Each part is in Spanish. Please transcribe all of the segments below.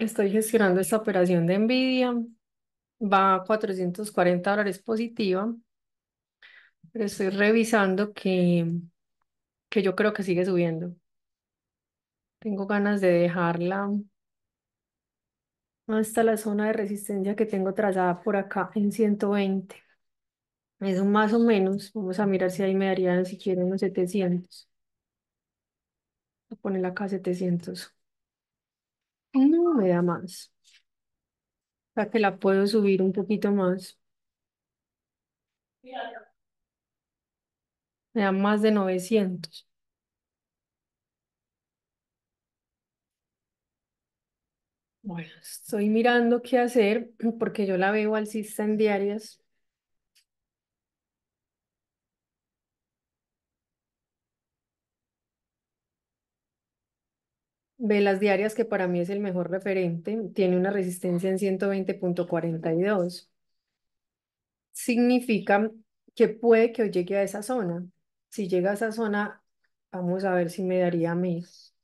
Estoy gestionando esta operación de Nvidia. Va a 440 dólares positiva, pero estoy revisando que, que yo creo que sigue subiendo. Tengo ganas de dejarla hasta la zona de resistencia que tengo trazada por acá en 120. Eso más o menos. Vamos a mirar si ahí me darían si quieren unos 700. Voy a poner acá 700. No me da más. para que la puedo subir un poquito más. Me da más de 900. Bueno, estoy mirando qué hacer porque yo la veo alcista en diarias. Velas diarias, que para mí es el mejor referente, tiene una resistencia en 120.42. Significa que puede que llegue a esa zona. Si llega a esa zona, vamos a ver si me daría mes.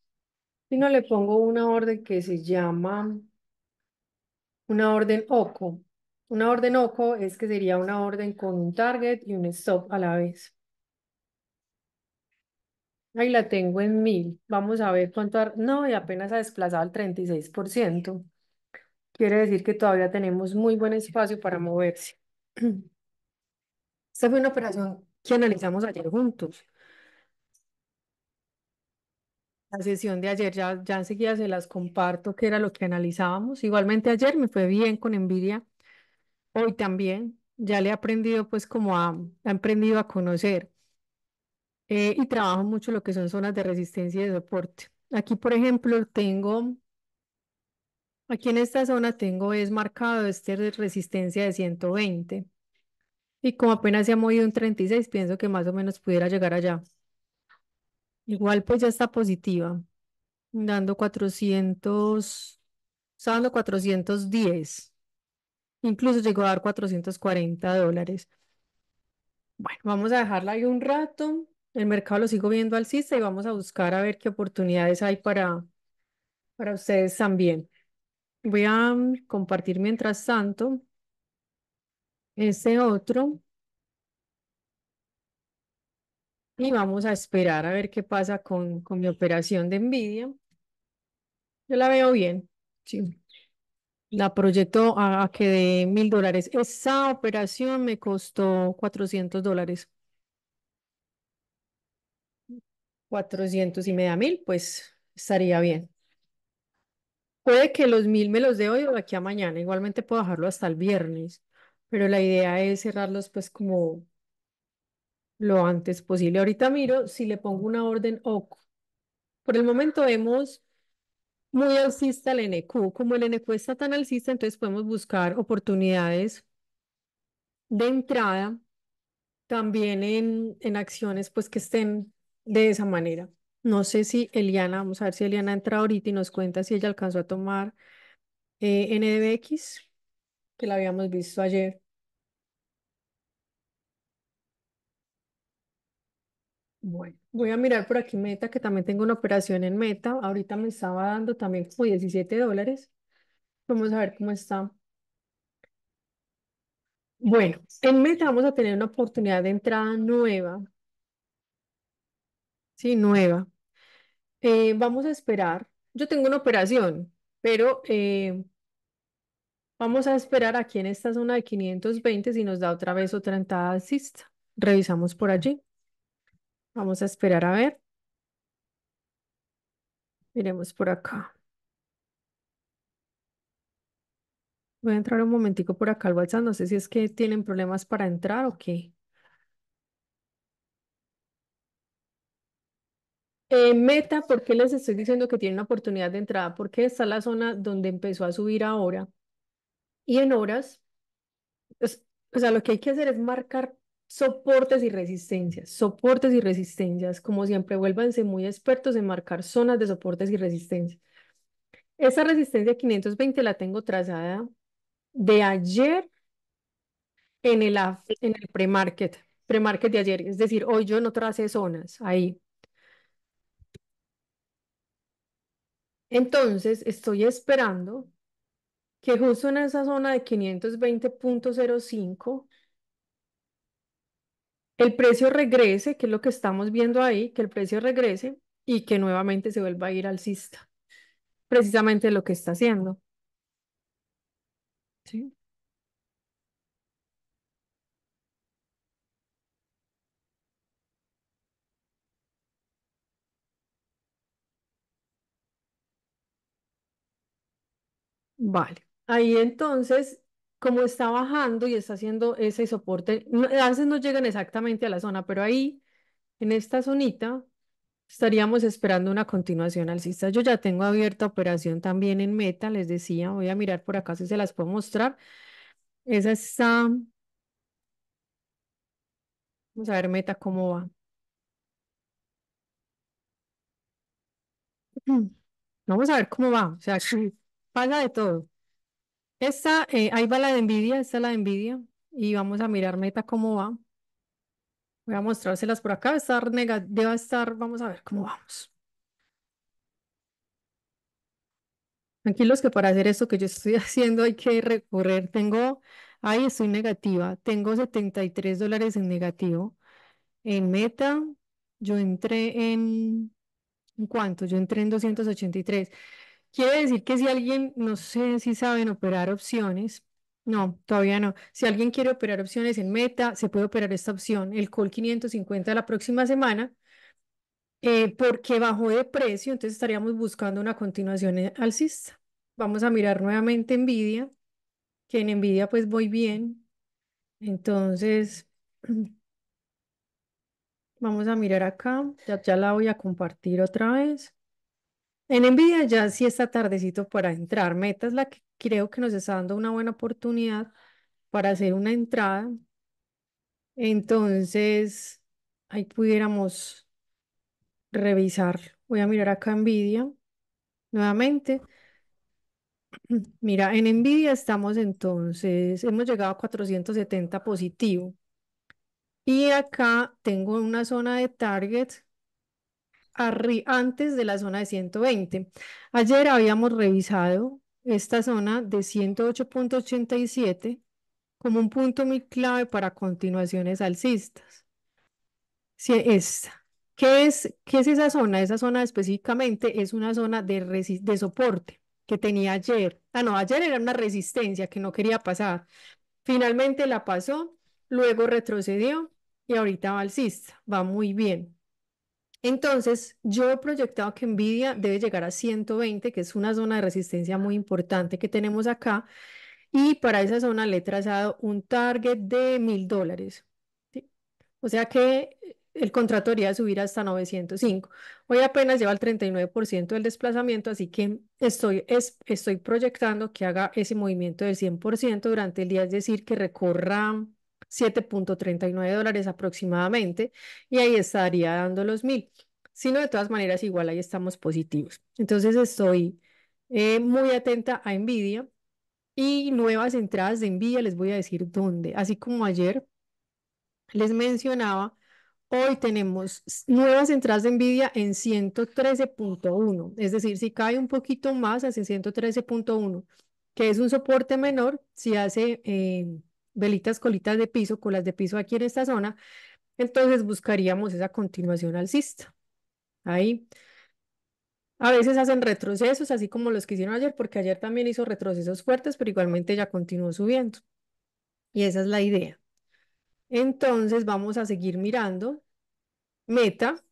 Si no, le pongo una orden que se llama una orden OCO. Una orden OCO es que sería una orden con un target y un stop a la vez. Ahí la tengo en mil. Vamos a ver cuánto. No, y apenas ha desplazado al 36%. Quiere decir que todavía tenemos muy buen espacio para moverse. Esta fue una operación que analizamos ayer juntos. La sesión de ayer, ya, ya enseguida se las comparto, que era lo que analizábamos. Igualmente ayer me fue bien con envidia, Hoy también. Ya le he aprendido, pues, como ha aprendido a conocer. Eh, y trabajo mucho lo que son zonas de resistencia y de soporte. Aquí, por ejemplo, tengo, aquí en esta zona tengo es marcado este de resistencia de 120. Y como apenas se ha movido un 36, pienso que más o menos pudiera llegar allá. Igual pues ya está positiva, dando 400, está dando 410. Incluso llegó a dar 440 dólares. Bueno, vamos a dejarla ahí un rato el mercado lo sigo viendo alcista y vamos a buscar a ver qué oportunidades hay para, para ustedes también. Voy a mm, compartir mientras tanto ese otro. Y vamos a esperar a ver qué pasa con, con mi operación de NVIDIA. Yo la veo bien. La proyecto a, a que de mil dólares. Esa operación me costó 400 dólares. 400 y media mil, pues estaría bien. Puede que los mil me los dé hoy o aquí a mañana, igualmente puedo dejarlo hasta el viernes, pero la idea es cerrarlos pues como lo antes posible. Ahorita miro si le pongo una orden O Por el momento vemos muy alcista el NQ. Como el NQ está tan alcista, entonces podemos buscar oportunidades de entrada también en, en acciones pues que estén de esa manera. No sé si Eliana, vamos a ver si Eliana entra ahorita y nos cuenta si ella alcanzó a tomar eh, NDBX, que la habíamos visto ayer. Bueno, voy a mirar por aquí Meta, que también tengo una operación en Meta. Ahorita me estaba dando también como 17 dólares. Vamos a ver cómo está. Bueno, en Meta vamos a tener una oportunidad de entrada nueva Sí, nueva. Eh, vamos a esperar. Yo tengo una operación, pero eh, vamos a esperar aquí en esta zona de 520 si nos da otra vez otra entrada alcista. Revisamos por allí. Vamos a esperar a ver. Miremos por acá. Voy a entrar un momentico por acá al WhatsApp. No sé si es que tienen problemas para entrar o qué. Eh, meta, ¿por qué les estoy diciendo que tiene una oportunidad de entrada? Porque está la zona donde empezó a subir ahora. Y en horas, o sea, lo que hay que hacer es marcar soportes y resistencias, soportes y resistencias. Como siempre, vuélvanse muy expertos en marcar zonas de soportes y resistencias. Esa resistencia 520 la tengo trazada de ayer en el, en el pre-market, de ayer. Es decir, hoy yo no tracé zonas ahí. Entonces, estoy esperando que justo en esa zona de 520.05 el precio regrese, que es lo que estamos viendo ahí, que el precio regrese y que nuevamente se vuelva a ir alcista. Precisamente lo que está haciendo. ¿Sí? Vale. Ahí entonces, como está bajando y está haciendo ese soporte, a veces no llegan exactamente a la zona, pero ahí, en esta zonita, estaríamos esperando una continuación alcista. Yo ya tengo abierta operación también en meta, les decía, voy a mirar por acá si se las puedo mostrar. Esa está... Vamos a ver meta cómo va. Vamos a ver cómo va. O sea, pasa de todo. Esta, eh, ahí va la de envidia, esta es la de envidia. Y vamos a mirar meta cómo va. Voy a mostrárselas por acá. Va a estar estar, vamos a ver cómo vamos. Tranquilos que para hacer esto que yo estoy haciendo hay que recorrer. Tengo, ahí estoy negativa. Tengo 73 dólares en negativo. En meta, yo entré en, ¿en cuánto? Yo entré en 283. Quiere decir que si alguien, no sé si saben operar opciones, no, todavía no. Si alguien quiere operar opciones en Meta, se puede operar esta opción, el call 550 la próxima semana, eh, porque bajó de precio, entonces estaríamos buscando una continuación eh, alcista. Vamos a mirar nuevamente Nvidia, que en Nvidia pues voy bien. Entonces, vamos a mirar acá, ya la voy a compartir otra vez. En Nvidia ya sí está tardecito para entrar. Meta es la que creo que nos está dando una buena oportunidad para hacer una entrada. Entonces, ahí pudiéramos revisar. Voy a mirar acá Nvidia nuevamente. Mira, en Nvidia estamos entonces, hemos llegado a 470 positivo. Y acá tengo una zona de target antes de la zona de 120. Ayer habíamos revisado esta zona de 108.87 como un punto muy clave para continuaciones alcistas. Si ¿Qué es, ¿Qué es esa zona? Esa zona específicamente es una zona de, de soporte que tenía ayer. Ah, no, ayer era una resistencia que no quería pasar. Finalmente la pasó, luego retrocedió y ahorita va alcista. Va muy bien. Entonces, yo he proyectado que Nvidia debe llegar a 120, que es una zona de resistencia muy importante que tenemos acá. Y para esa zona le he trazado un target de mil dólares. O sea que el contrato debería subir hasta 905. Hoy apenas lleva el 39% del desplazamiento, así que estoy, estoy proyectando que haga ese movimiento del 100% durante el día, es decir, que recorra 7.39 dólares aproximadamente y ahí estaría dando los mil. Sino de todas maneras, igual ahí estamos positivos. Entonces estoy eh, muy atenta a Nvidia y nuevas entradas de Nvidia, les voy a decir dónde. Así como ayer les mencionaba, hoy tenemos nuevas entradas de Nvidia en 113.1, es decir, si cae un poquito más hacia 113.1, que es un soporte menor, si hace... Eh, velitas colitas de piso, colas de piso aquí en esta zona, entonces buscaríamos esa continuación alcista. Ahí. A veces hacen retrocesos, así como los que hicieron ayer, porque ayer también hizo retrocesos fuertes, pero igualmente ya continuó subiendo. Y esa es la idea. Entonces vamos a seguir mirando Meta,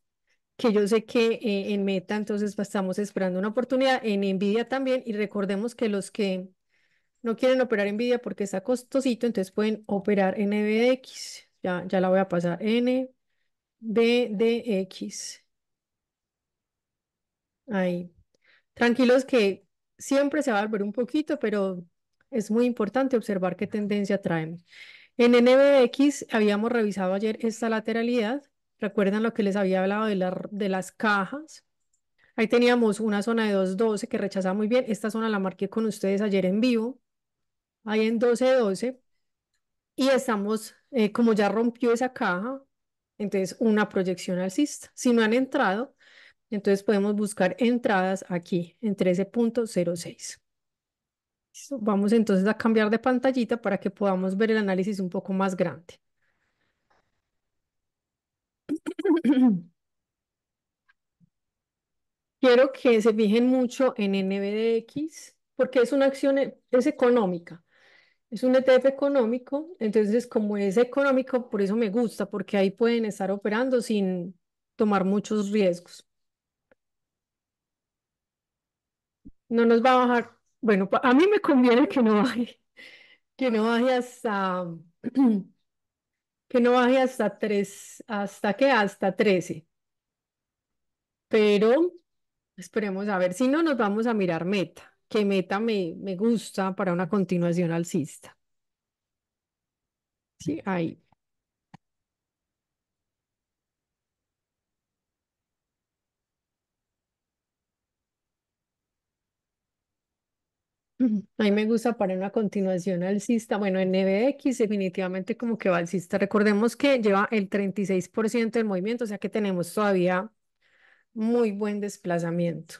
que yo sé que eh, en Meta entonces estamos esperando una oportunidad, en Nvidia también, y recordemos que los que no quieren operar envidia porque está costosito, entonces pueden operar NBDX. Ya, ya la voy a pasar NBDX. Ahí. Tranquilos que siempre se va a volver un poquito, pero es muy importante observar qué tendencia traen. En NBX habíamos revisado ayer esta lateralidad. Recuerdan lo que les había hablado de, de las cajas. Ahí teníamos una zona de 2.12 que rechazaba muy bien. Esta zona la marqué con ustedes ayer en vivo ahí en 1212, y estamos, eh, como ya rompió esa caja, entonces una proyección alcista. Si no han entrado, entonces podemos buscar entradas aquí en 13.06. Vamos entonces a cambiar de pantallita para que podamos ver el análisis un poco más grande. Quiero que se fijen mucho en NBDX porque es una acción, es económica. Es un ETF económico, entonces como es económico, por eso me gusta, porque ahí pueden estar operando sin tomar muchos riesgos. No nos va a bajar, bueno, a mí me conviene que no baje, que no baje hasta, que no baje hasta 3, hasta que hasta 13. Pero esperemos a ver, si no nos vamos a mirar meta. ¿Qué meta me, me gusta para una continuación alcista. Sí, ahí. A me gusta para una continuación alcista. Bueno, en NBX e definitivamente como que va alcista. Recordemos que lleva el 36% del movimiento, o sea que tenemos todavía muy buen desplazamiento.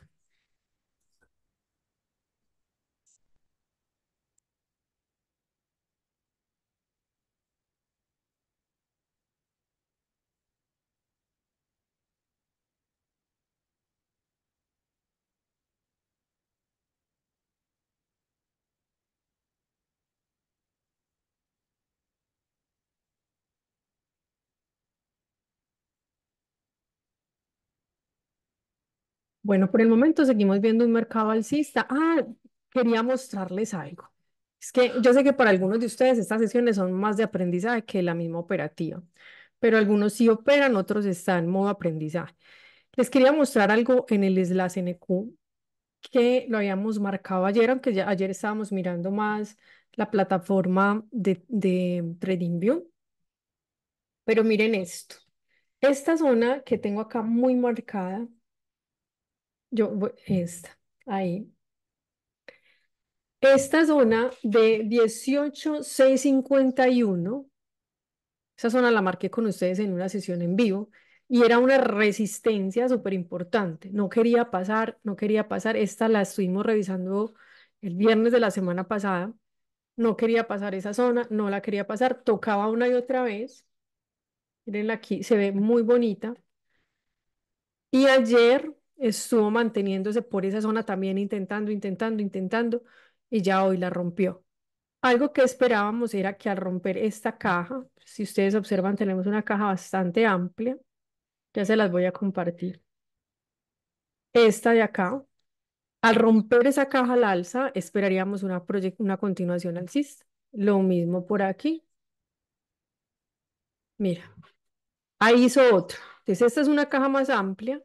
Bueno, por el momento seguimos viendo un mercado alcista. Ah, quería mostrarles algo. Es que yo sé que para algunos de ustedes estas sesiones son más de aprendizaje que la misma operativa, pero algunos sí operan, otros están en modo aprendizaje. Les quería mostrar algo en el SLAS NQ que lo habíamos marcado ayer, aunque ya ayer estábamos mirando más la plataforma de, de TradingView. Pero miren esto. Esta zona que tengo acá muy marcada yo, esta, ahí. Esta zona de 18651, esa zona la marqué con ustedes en una sesión en vivo y era una resistencia súper importante. No quería pasar, no quería pasar. Esta la estuvimos revisando el viernes de la semana pasada. No quería pasar esa zona, no la quería pasar. Tocaba una y otra vez. Miren aquí, se ve muy bonita. Y ayer estuvo manteniéndose por esa zona también intentando, intentando, intentando y ya hoy la rompió. Algo que esperábamos era que al romper esta caja, si ustedes observan, tenemos una caja bastante amplia, ya se las voy a compartir. Esta de acá, al romper esa caja al alza, esperaríamos una, una continuación alcista. Lo mismo por aquí. Mira, ahí hizo otro. Entonces, esta es una caja más amplia,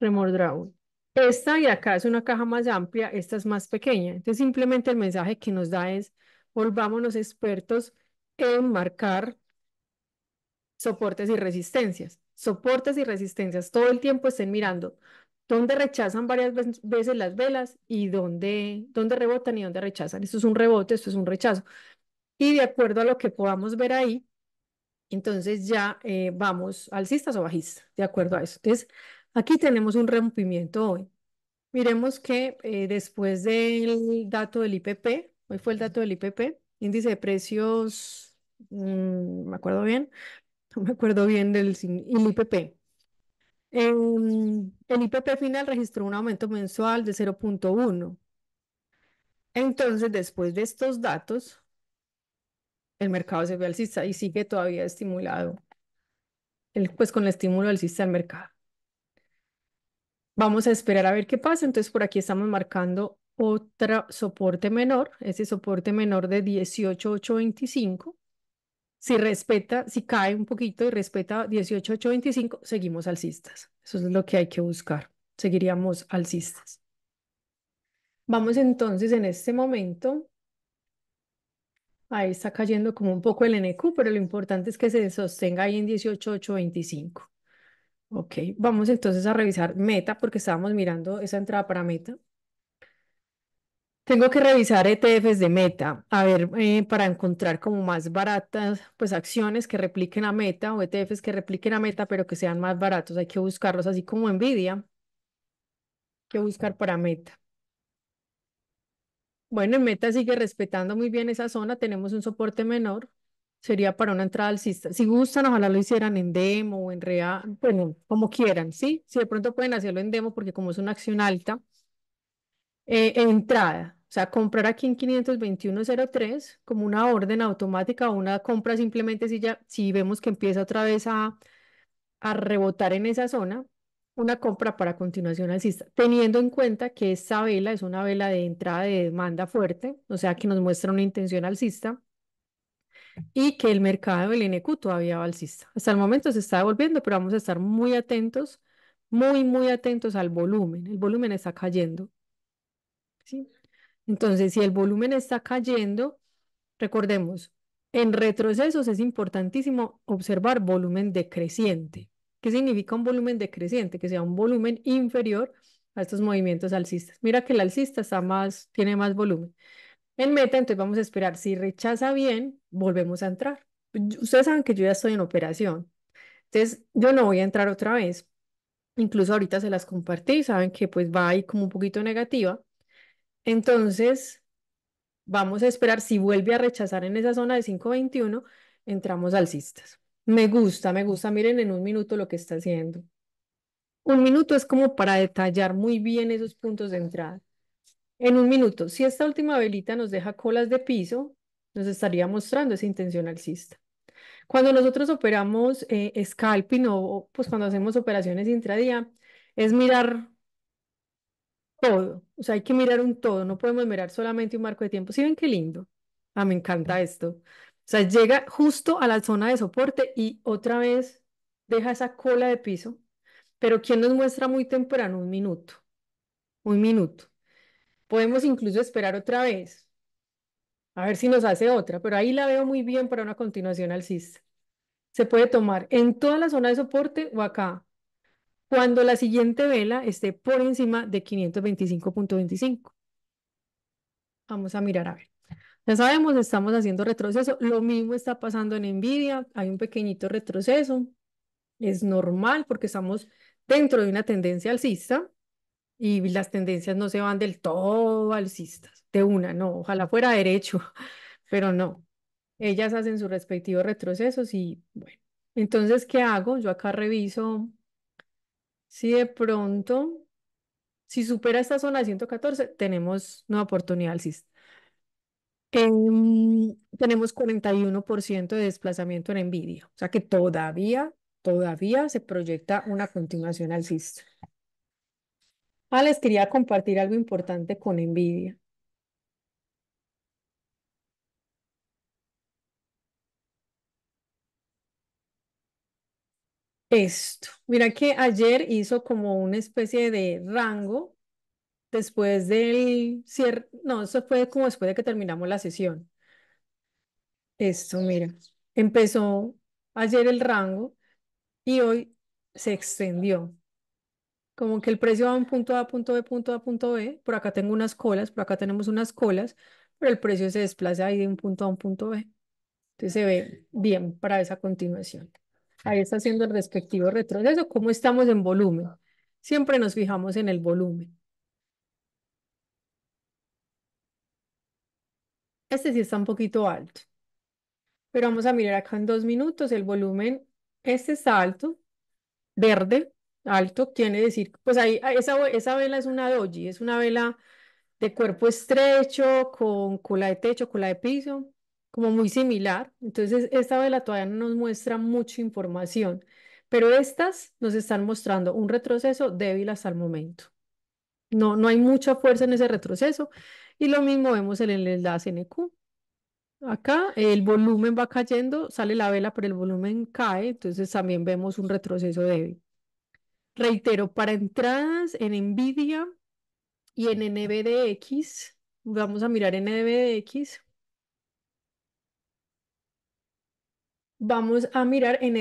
Remordrado. Esta y acá es una caja más amplia, esta es más pequeña. Entonces simplemente el mensaje que nos da es, volvámonos expertos en marcar soportes y resistencias. Soportes y resistencias, todo el tiempo estén mirando dónde rechazan varias veces las velas y dónde, dónde rebotan y dónde rechazan. Esto es un rebote, esto es un rechazo. Y de acuerdo a lo que podamos ver ahí, entonces ya eh, vamos alcistas o bajistas, de acuerdo a eso. Entonces, Aquí tenemos un rompimiento hoy. Miremos que eh, después del dato del IPP, hoy fue el dato del IPP, índice de precios, mm, me acuerdo bien, no me acuerdo bien del IPP. el IPP em, final registró un aumento mensual de 0.1. Entonces, después de estos datos, el mercado se ve alcista y sigue todavía estimulado, el, pues con el estímulo alcista del mercado. Vamos a esperar a ver qué pasa. Entonces por aquí estamos marcando otro soporte menor, ese soporte menor de 18,825. Si respeta, si cae un poquito y respeta 18,825, seguimos alcistas. Eso es lo que hay que buscar. Seguiríamos alcistas. Vamos entonces en este momento. Ahí está cayendo como un poco el NQ, pero lo importante es que se sostenga ahí en 18,825. Ok, vamos entonces a revisar meta porque estábamos mirando esa entrada para meta. Tengo que revisar ETFs de meta, a ver, eh, para encontrar como más baratas, pues acciones que repliquen a meta o ETFs que repliquen a meta, pero que sean más baratos. Hay que buscarlos así como Nvidia, hay que buscar para meta. Bueno, en meta sigue respetando muy bien esa zona, tenemos un soporte menor sería para una entrada alcista. Si gustan, ojalá lo hicieran en demo o en real, bueno, como quieran, ¿sí? Si de pronto pueden hacerlo en demo porque como es una acción alta, eh, entrada. O sea, comprar aquí en 521.03 como una orden automática o una compra simplemente si ya, si vemos que empieza otra vez a, a rebotar en esa zona, una compra para continuación alcista, teniendo en cuenta que esta vela es una vela de entrada de demanda fuerte, o sea, que nos muestra una intención alcista y que el mercado del NQ todavía va alcista. Hasta el momento se está devolviendo, pero vamos a estar muy atentos, muy, muy atentos al volumen. El volumen está cayendo. Entonces, si el volumen está cayendo, recordemos, en retrocesos es importantísimo observar volumen decreciente. ¿Qué significa un volumen decreciente? Que sea un volumen inferior a estos movimientos alcistas. Mira que el alcista más, tiene más volumen en meta, entonces vamos a esperar. Si rechaza bien, volvemos a entrar. Ustedes saben que yo ya estoy en operación. Entonces, yo no voy a entrar otra vez. Incluso ahorita se las compartí, saben que pues va ahí como un poquito negativa. Entonces, vamos a esperar. Si vuelve a rechazar en esa zona de 5.21, entramos alcistas. Me gusta, me gusta. Miren en un minuto lo que está haciendo. Un minuto es como para detallar muy bien esos puntos de entrada. En un minuto, si esta última velita nos deja colas de piso, nos estaría mostrando esa intención alcista. Cuando nosotros operamos eh, scalping o pues cuando hacemos operaciones intradía, es mirar todo. O sea, hay que mirar un todo, no podemos mirar solamente un marco de tiempo. ¿Sí ven qué lindo? Ah, me encanta esto. O sea, llega justo a la zona de soporte y otra vez deja esa cola de piso. Pero ¿quién nos muestra muy temprano? Un minuto. Un minuto. Podemos incluso esperar otra vez, a ver si nos hace otra, pero ahí la veo muy bien para una continuación alcista. Se puede tomar en toda la zona de soporte o acá, cuando la siguiente vela esté por encima de 525.25. Vamos a mirar a ver. Ya sabemos, estamos haciendo retroceso. Lo mismo está pasando en Nvidia. Hay un pequeñito retroceso. Es normal porque estamos dentro de una tendencia alcista y las tendencias no se van del todo alcistas, de una, no, ojalá fuera derecho, pero no. Ellas hacen sus respectivos retrocesos y bueno, entonces, ¿qué hago? Yo acá reviso si de pronto, si supera esta zona de 114, tenemos una oportunidad alcista. En, em, tenemos 41% de desplazamiento en envidia, o sea que todavía, todavía se proyecta una continuación alcista. Ah, les quería compartir algo importante con envidia. Esto. Mira que ayer hizo como una especie de rango después del cierre. No, eso fue como después de que terminamos la sesión. Esto, mira. Empezó ayer el rango y hoy se extendió. Como que el precio va de un punto A, punto B, punto A, punto B. Por acá tengo unas colas, por acá tenemos unas colas, pero el precio se desplaza ahí de un punto a un punto B. Entonces se ve bien para esa continuación. Ahí está haciendo el respectivo retroceso. ¿Cómo estamos en volumen? Siempre nos fijamos en el volumen. Este sí está un poquito alto. Pero vamos a mirar acá en dos minutos el volumen. Este está alto, verde, Alto quiere decir, pues ahí, esa, vela es una doji, es una vela de cuerpo estrecho, con cola de techo, cola de piso, como muy similar. Entonces, esta vela todavía no nos muestra mucha información, pero estas nos están mostrando un retroceso débil hasta el momento. No, no hay mucha fuerza en ese retroceso y lo mismo vemos en el enlace Acá el volumen va cayendo, sale la vela, pero el volumen cae, entonces también vemos un retroceso débil. Reitero, para entradas en NVIDIA y en NVDX, vamos a mirar NVDX. Vamos a mirar en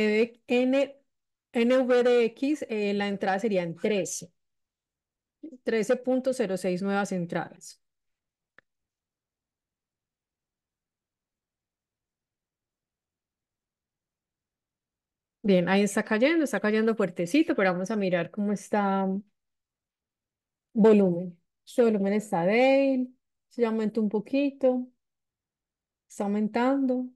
NVDX, e, eh, la entrada sería en 13. 13.06 nuevas entradas. Bien, ahí está cayendo, está cayendo fuertecito, pero vamos a mirar cómo está volumen. su este volumen está débil, se aumenta un poquito, está aumentando,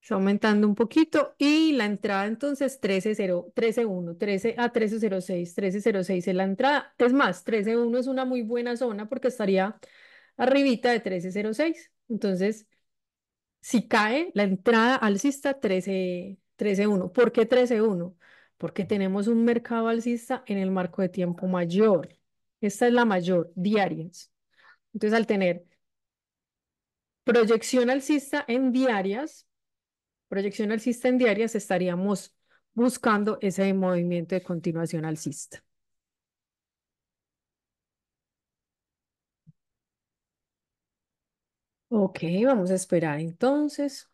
está aumentando un poquito y la entrada entonces 13.0, 13.1, 13 a 13.06, 13.06 es la entrada. Es más, 13.1 es una muy buena zona porque estaría arribita de 13.06. Entonces, si cae la entrada alcista 13, 13.1. ¿Por qué 13.1? Porque tenemos un mercado alcista en el marco de tiempo mayor. Esta es la mayor, diarias. Entonces, al tener proyección alcista en diarias, proyección alcista en diarias, estaríamos buscando ese movimiento de continuación alcista. Ok, vamos a esperar entonces.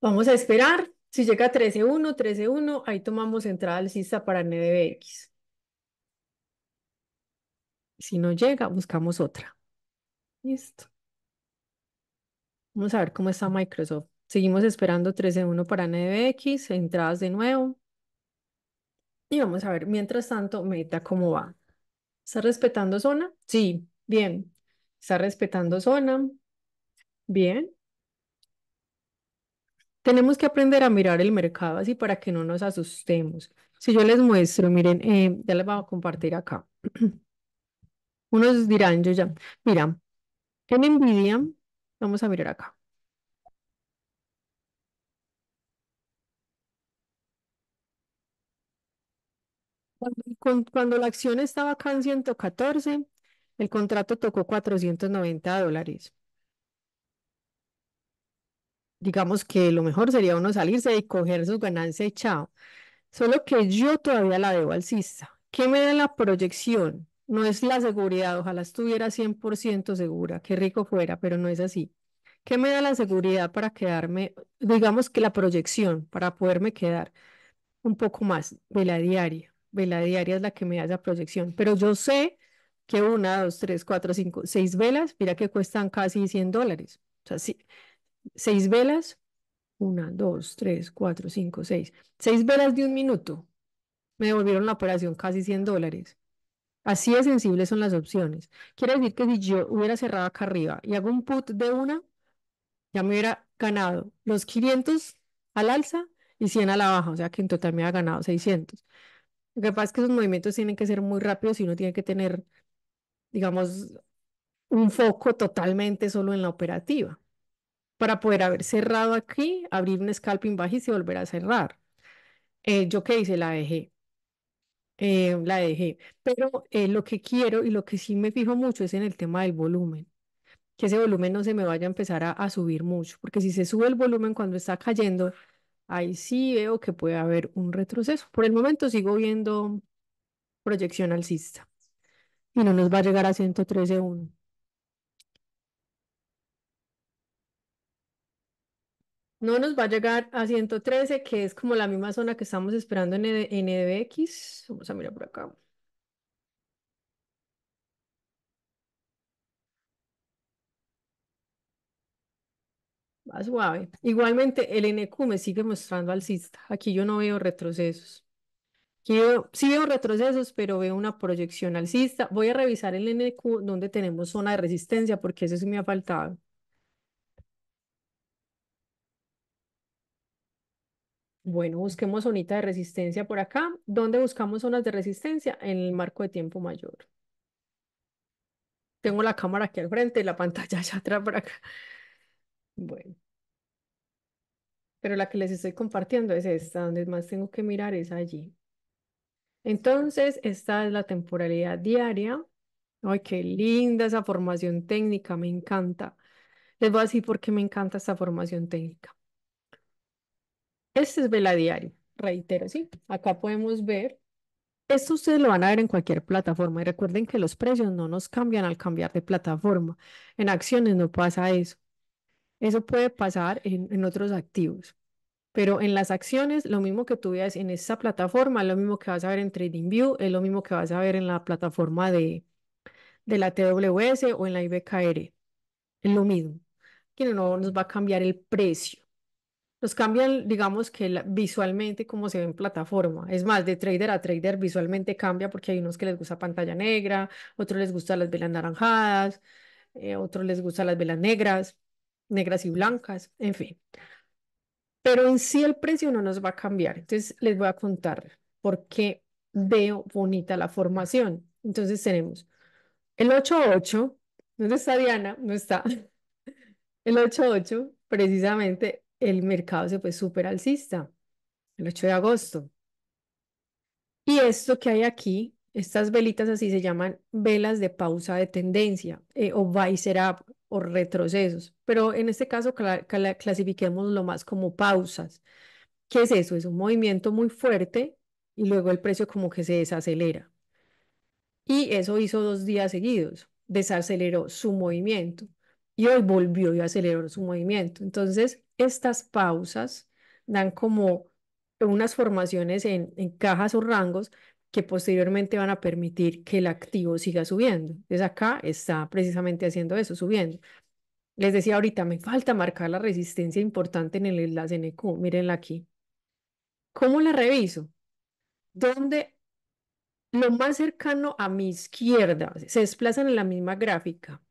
Vamos a esperar. Si llega 13.1, 13.1, ahí tomamos entrada alcista para NDBX. Si no llega, buscamos otra. Listo. Vamos a ver cómo está Microsoft. Seguimos esperando 13.1 para NDBX, entradas de nuevo. Y vamos a ver, mientras tanto, Meta, ¿cómo va? ¿Está respetando zona? Sí, bien. Está respetando zona. Bien. Tenemos que aprender a mirar el mercado así para que no nos asustemos. Si yo les muestro, miren, eh, ya les voy a compartir acá. Unos dirán, yo ya, mira, en NVIDIA, vamos a mirar acá. Cuando, cuando la acción estaba acá en 114, el contrato tocó 490 dólares. Digamos que lo mejor sería uno salirse y coger sus ganancias y chao. Solo que yo todavía la debo al alcista. ¿Qué me da la proyección? No es la seguridad, ojalá estuviera 100% segura, qué rico fuera, pero no es así. ¿Qué me da la seguridad para quedarme, digamos que la proyección, para poderme quedar un poco más vela diaria? Vela diaria es la que me da esa proyección, pero yo sé que una, dos, tres, cuatro, cinco, seis velas, mira que cuestan casi 100 dólares. O sea, sí, seis velas, una, dos, tres, cuatro, cinco, seis, seis velas de un minuto. Me devolvieron la operación casi 100 dólares. Así de sensibles son las opciones. Quiere decir que si yo hubiera cerrado acá arriba y hago un put de una, ya me hubiera ganado los 500 al alza y 100 a la baja, o sea que en total me ha ganado 600. Lo que pasa es que esos movimientos tienen que ser muy rápidos y uno tiene que tener digamos, un foco totalmente solo en la operativa para poder haber cerrado aquí, abrir un scalping bajista y volver a cerrar. Eh, yo qué hice, la dejé. Eh, la dejé. Pero eh, lo que quiero y lo que sí me fijo mucho es en el tema del volumen. Que ese volumen no se me vaya a empezar a subir mucho, porque si se sube el volumen cuando está cayendo, ahí sí veo que puede haber un retroceso. Por el momento sigo viendo proyección alcista y no nos va a llegar a 113.1. No nos va a llegar a 113, que es como la misma zona que estamos esperando en e NDX. E Vamos a mirar por acá. más suave. Igualmente, el NQ me sigue mostrando alcista. Aquí yo no veo retrocesos sí veo retrocesos, pero veo una proyección alcista. Voy a revisar el NQ donde tenemos zona de resistencia, porque eso sí me ha faltado. Bueno, busquemos zonita de resistencia por acá. ¿Dónde buscamos zonas de resistencia? En el marco de tiempo mayor. Tengo la cámara aquí al frente y la pantalla allá atrás por acá. Bueno. Pero la que les estoy compartiendo es esta, donde más tengo que mirar es allí. Entonces, esta es la temporalidad diaria. Ay, qué linda esa formación técnica, me encanta. Les voy a decir por qué me encanta esta formación técnica. Este es Vela Diario, reitero, ¿sí? Acá podemos ver. Esto ustedes lo van a ver en cualquier plataforma y recuerden que los precios no nos cambian al cambiar de plataforma. En acciones no pasa eso. Eso puede pasar en, en otros activos. Pero en las acciones, lo mismo que tú veas en esa plataforma, lo mismo que vas a ver en TradingView, es lo mismo que vas a ver en la plataforma de, la TWS o en la IBKR. Es lo mismo. Que no nos va a cambiar el precio. Nos cambian, digamos que visualmente cómo se ve en plataforma. Es más, de trader a trader visualmente cambia porque hay unos que les gusta pantalla negra, otros les gustan las velas naranjadas, eh, otros les gustan las velas negras, negras y blancas, en fin pero en sí el precio no nos va a cambiar. Entonces les voy a contar por qué veo bonita la formación. Entonces tenemos el 88, ¿dónde está Diana? No está. El 88, precisamente el mercado se fue súper alcista, el 8 de agosto. Y esto que hay aquí, estas velitas así se llaman velas de pausa de tendencia eh, o buy o retrocesos, pero en este caso clasifiquemos más como pausas. ¿Qué es eso? Es un movimiento muy fuerte y luego el precio como que se desacelera. Y eso hizo dos días seguidos, desaceleró su movimiento y hoy volvió y aceleró su movimiento. Entonces, estas pausas dan como unas formaciones en cajas o rangos que posteriormente van a permitir que el activo siga subiendo. Entonces acá está precisamente haciendo eso, subiendo. Les decía ahorita, me falta marcar la resistencia importante en el enlace NQ, mírenla aquí. ¿Cómo la reviso? Donde lo más cercano a mi izquierda se desplazan en la misma gráfica,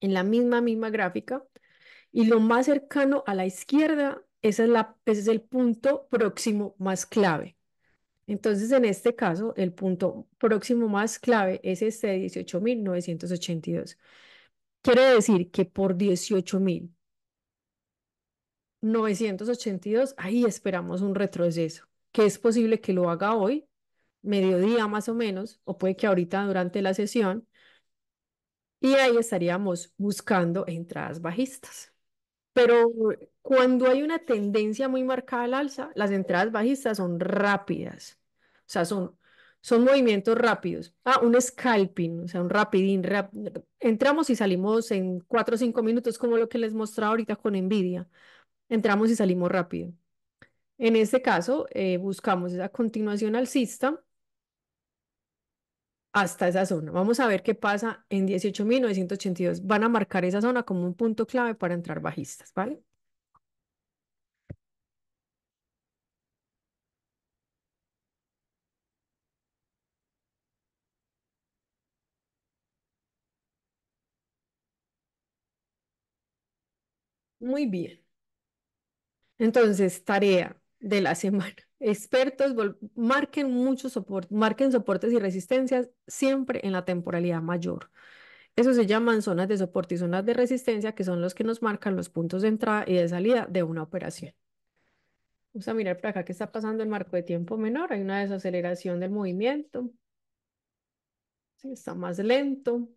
en la misma, misma gráfica, y lo más cercano a la izquierda, esa es la, ese es el punto próximo más clave. Entonces, en este caso, el punto próximo más clave es este de 18.982. Quiere decir que por 18.982, ahí esperamos un retroceso, que es posible que lo haga hoy, mediodía más o menos, o puede que ahorita durante la sesión, y ahí estaríamos buscando entradas bajistas. Pero cuando hay una tendencia muy marcada al alza, las entradas bajistas son rápidas. O sea, son, son movimientos rápidos. Ah, un scalping, o sea, un rapidín. entramos y salimos en 4 o 5 minutos, como lo que les mostraba ahorita con Nvidia. Entramos y salimos rápido. En este caso, eh, buscamos esa continuación alcista hasta esa zona. Vamos a ver qué pasa en 18.982. Van a marcar esa zona como un punto clave para entrar bajistas, ¿vale? Muy bien. Entonces, tarea de la semana. Expertos, marquen muchos soportes, marquen soportes y resistencias siempre en la temporalidad mayor. Eso se llaman zonas de soporte y zonas de resistencia, que son los que nos marcan los puntos de entrada y de salida de una operación. Vamos a mirar por acá qué está pasando en marco de tiempo menor. Hay una desaceleración del movimiento. está más lento.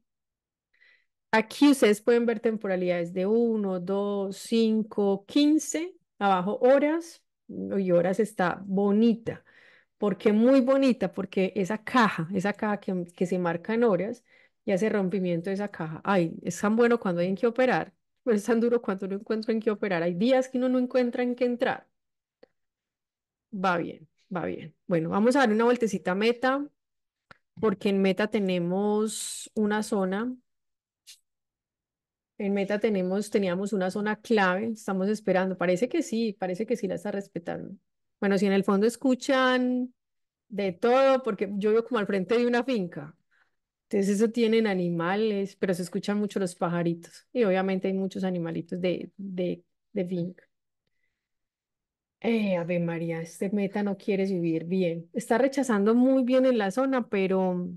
Aquí ustedes pueden ver temporalidades de 1, 2, 5, 15, abajo horas, y horas está bonita. porque qué muy bonita? Porque esa caja, esa caja que, se marca en horas y hace rompimiento de esa caja. Ay, es tan bueno cuando hay en qué operar, pero es tan duro cuando no encuentro en qué operar. Hay días que uno no encuentra en qué entrar. Va bien, va bien. Bueno, vamos a dar una vueltecita a meta, porque en meta tenemos una zona en Meta tenemos, teníamos una zona clave, estamos esperando. Parece que sí, parece que sí la está respetando. Bueno, si en el fondo escuchan de todo, porque yo veo como al frente de una finca. Entonces eso tienen animales, pero se escuchan mucho los pajaritos. Y obviamente hay muchos animalitos de, de, de finca. Eh, Ave María, este meta no quiere subir bien. Está rechazando muy bien en la zona, pero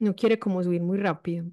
no quiere como subir muy rápido.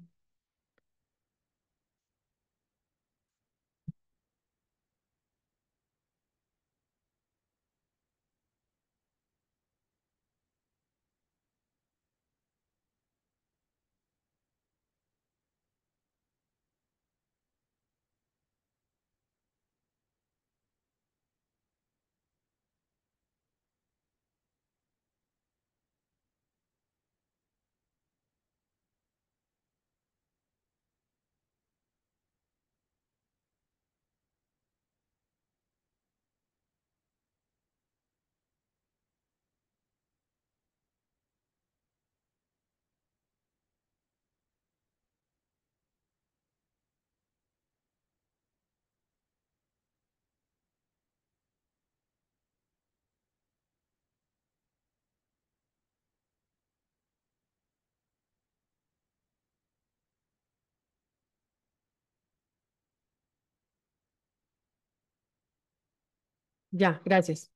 Ya, gracias.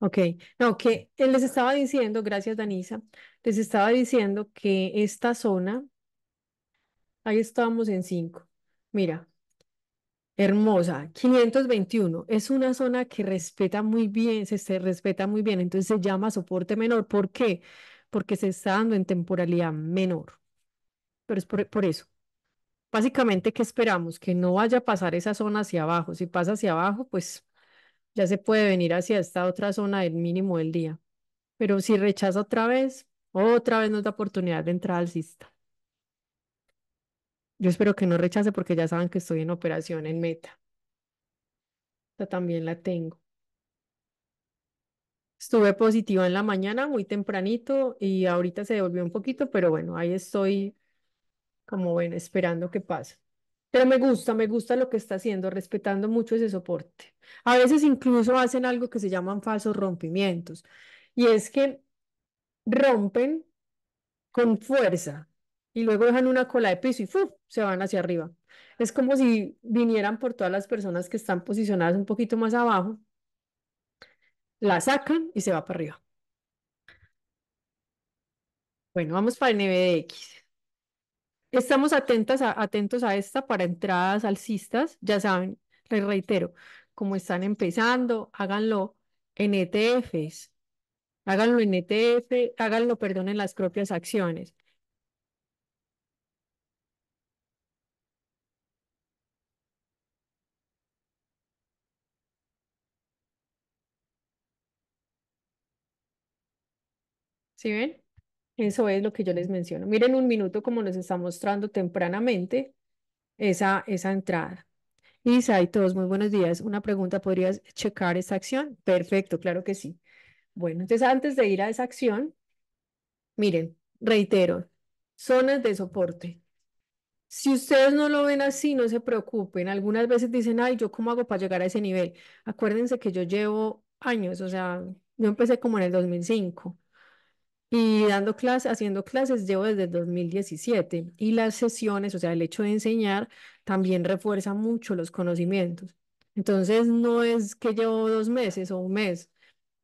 Ok, no, que les estaba diciendo, gracias Danisa, les estaba diciendo que esta zona, ahí estábamos en 5, mira, hermosa, 521, es una zona que respeta muy bien, se, respeta muy bien, entonces se llama soporte menor, ¿por qué? Porque se está dando en temporalidad menor, pero es por, por eso. Básicamente, ¿qué esperamos? Que no vaya a pasar esa zona hacia abajo, si pasa hacia abajo, pues ya se puede venir hacia esta otra zona del mínimo del día. Pero si rechaza otra vez, otra vez nos da oportunidad de entrar al alcista. Yo espero que no rechace porque ya saben que estoy en operación en meta. Esta también la tengo. Estuve positiva en la mañana, muy tempranito, y ahorita se devolvió un poquito, pero bueno, ahí estoy como, ven, esperando que pase. Pero me gusta, me gusta lo que está haciendo, respetando mucho ese soporte. A veces incluso hacen algo que se llaman falsos rompimientos. Y es que rompen con fuerza y luego dejan una cola de piso y se van hacia arriba. Es como si vinieran por todas las personas que están posicionadas un poquito más abajo, la sacan y se va para arriba. Bueno, vamos para el NBDX. Estamos atentas atentos a esta para entradas alcistas. Ya saben, les reitero, como están empezando, háganlo en ETFs. Háganlo en ETF, háganlo, perdón, en las propias acciones. ¿Sí ven? Eso es lo que yo les menciono. Miren un minuto como nos está mostrando tempranamente esa, esa entrada. Isa y todos, muy buenos días. Una pregunta, ¿podrías checar esa acción? Perfecto, claro que sí. Bueno, entonces antes de ir a esa acción, miren, reitero, zonas de soporte. Si ustedes no lo ven así, no se preocupen. Algunas veces dicen, ay, ¿yo cómo hago para llegar a ese nivel? Acuérdense que yo llevo años, o sea, yo empecé como en el 2005 y dando clases, haciendo clases llevo desde 2017 y las sesiones, o sea, el hecho de enseñar también refuerza mucho los conocimientos. Entonces, no es que llevo dos meses o un mes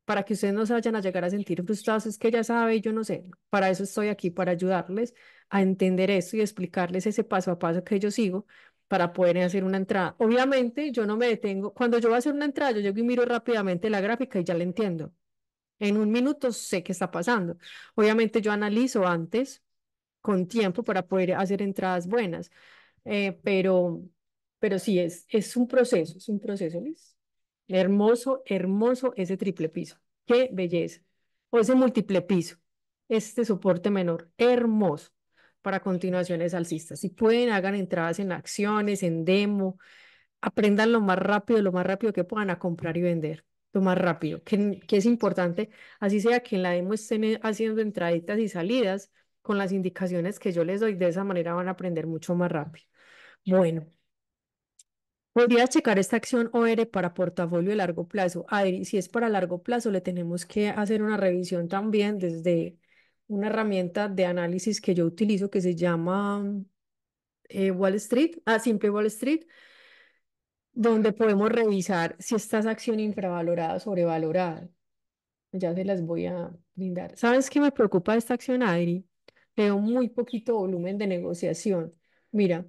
para que ustedes no se vayan a llegar a sentir frustrados, es que ya sabe, yo no sé, para eso estoy aquí, para ayudarles a entender esto y explicarles ese paso a paso que yo sigo para poder hacer una entrada. Obviamente, yo no me detengo, cuando yo voy a hacer una entrada, yo llego y miro rápidamente la gráfica y ya la entiendo en un minuto sé qué está pasando. Obviamente yo analizo antes con tiempo para poder hacer entradas buenas, eh, pero, pero sí, es, es un proceso, es un proceso, Liz. Hermoso, hermoso ese triple piso. Qué belleza. O ese múltiple piso, este soporte menor, hermoso para continuaciones alcistas. Si pueden, hagan entradas en acciones, en demo, aprendan lo más rápido, lo más rápido que puedan a comprar y vender más rápido, que, es importante, así sea que en la demo estén haciendo entraditas y salidas, con las indicaciones que yo les doy, de esa manera van a aprender mucho más rápido. Bueno, podría checar esta acción OR para portafolio de largo plazo. si es para largo plazo, le tenemos que hacer una revisión también desde una herramienta de análisis que yo utilizo que se llama eh, Wall Street, ah, Simple Wall Street, donde podemos revisar si esta es acción infravalorada o sobrevalorada. Ya se las voy a brindar. ¿Sabes qué me preocupa esta acción, Adri? Veo muy poquito volumen de negociación. Mira,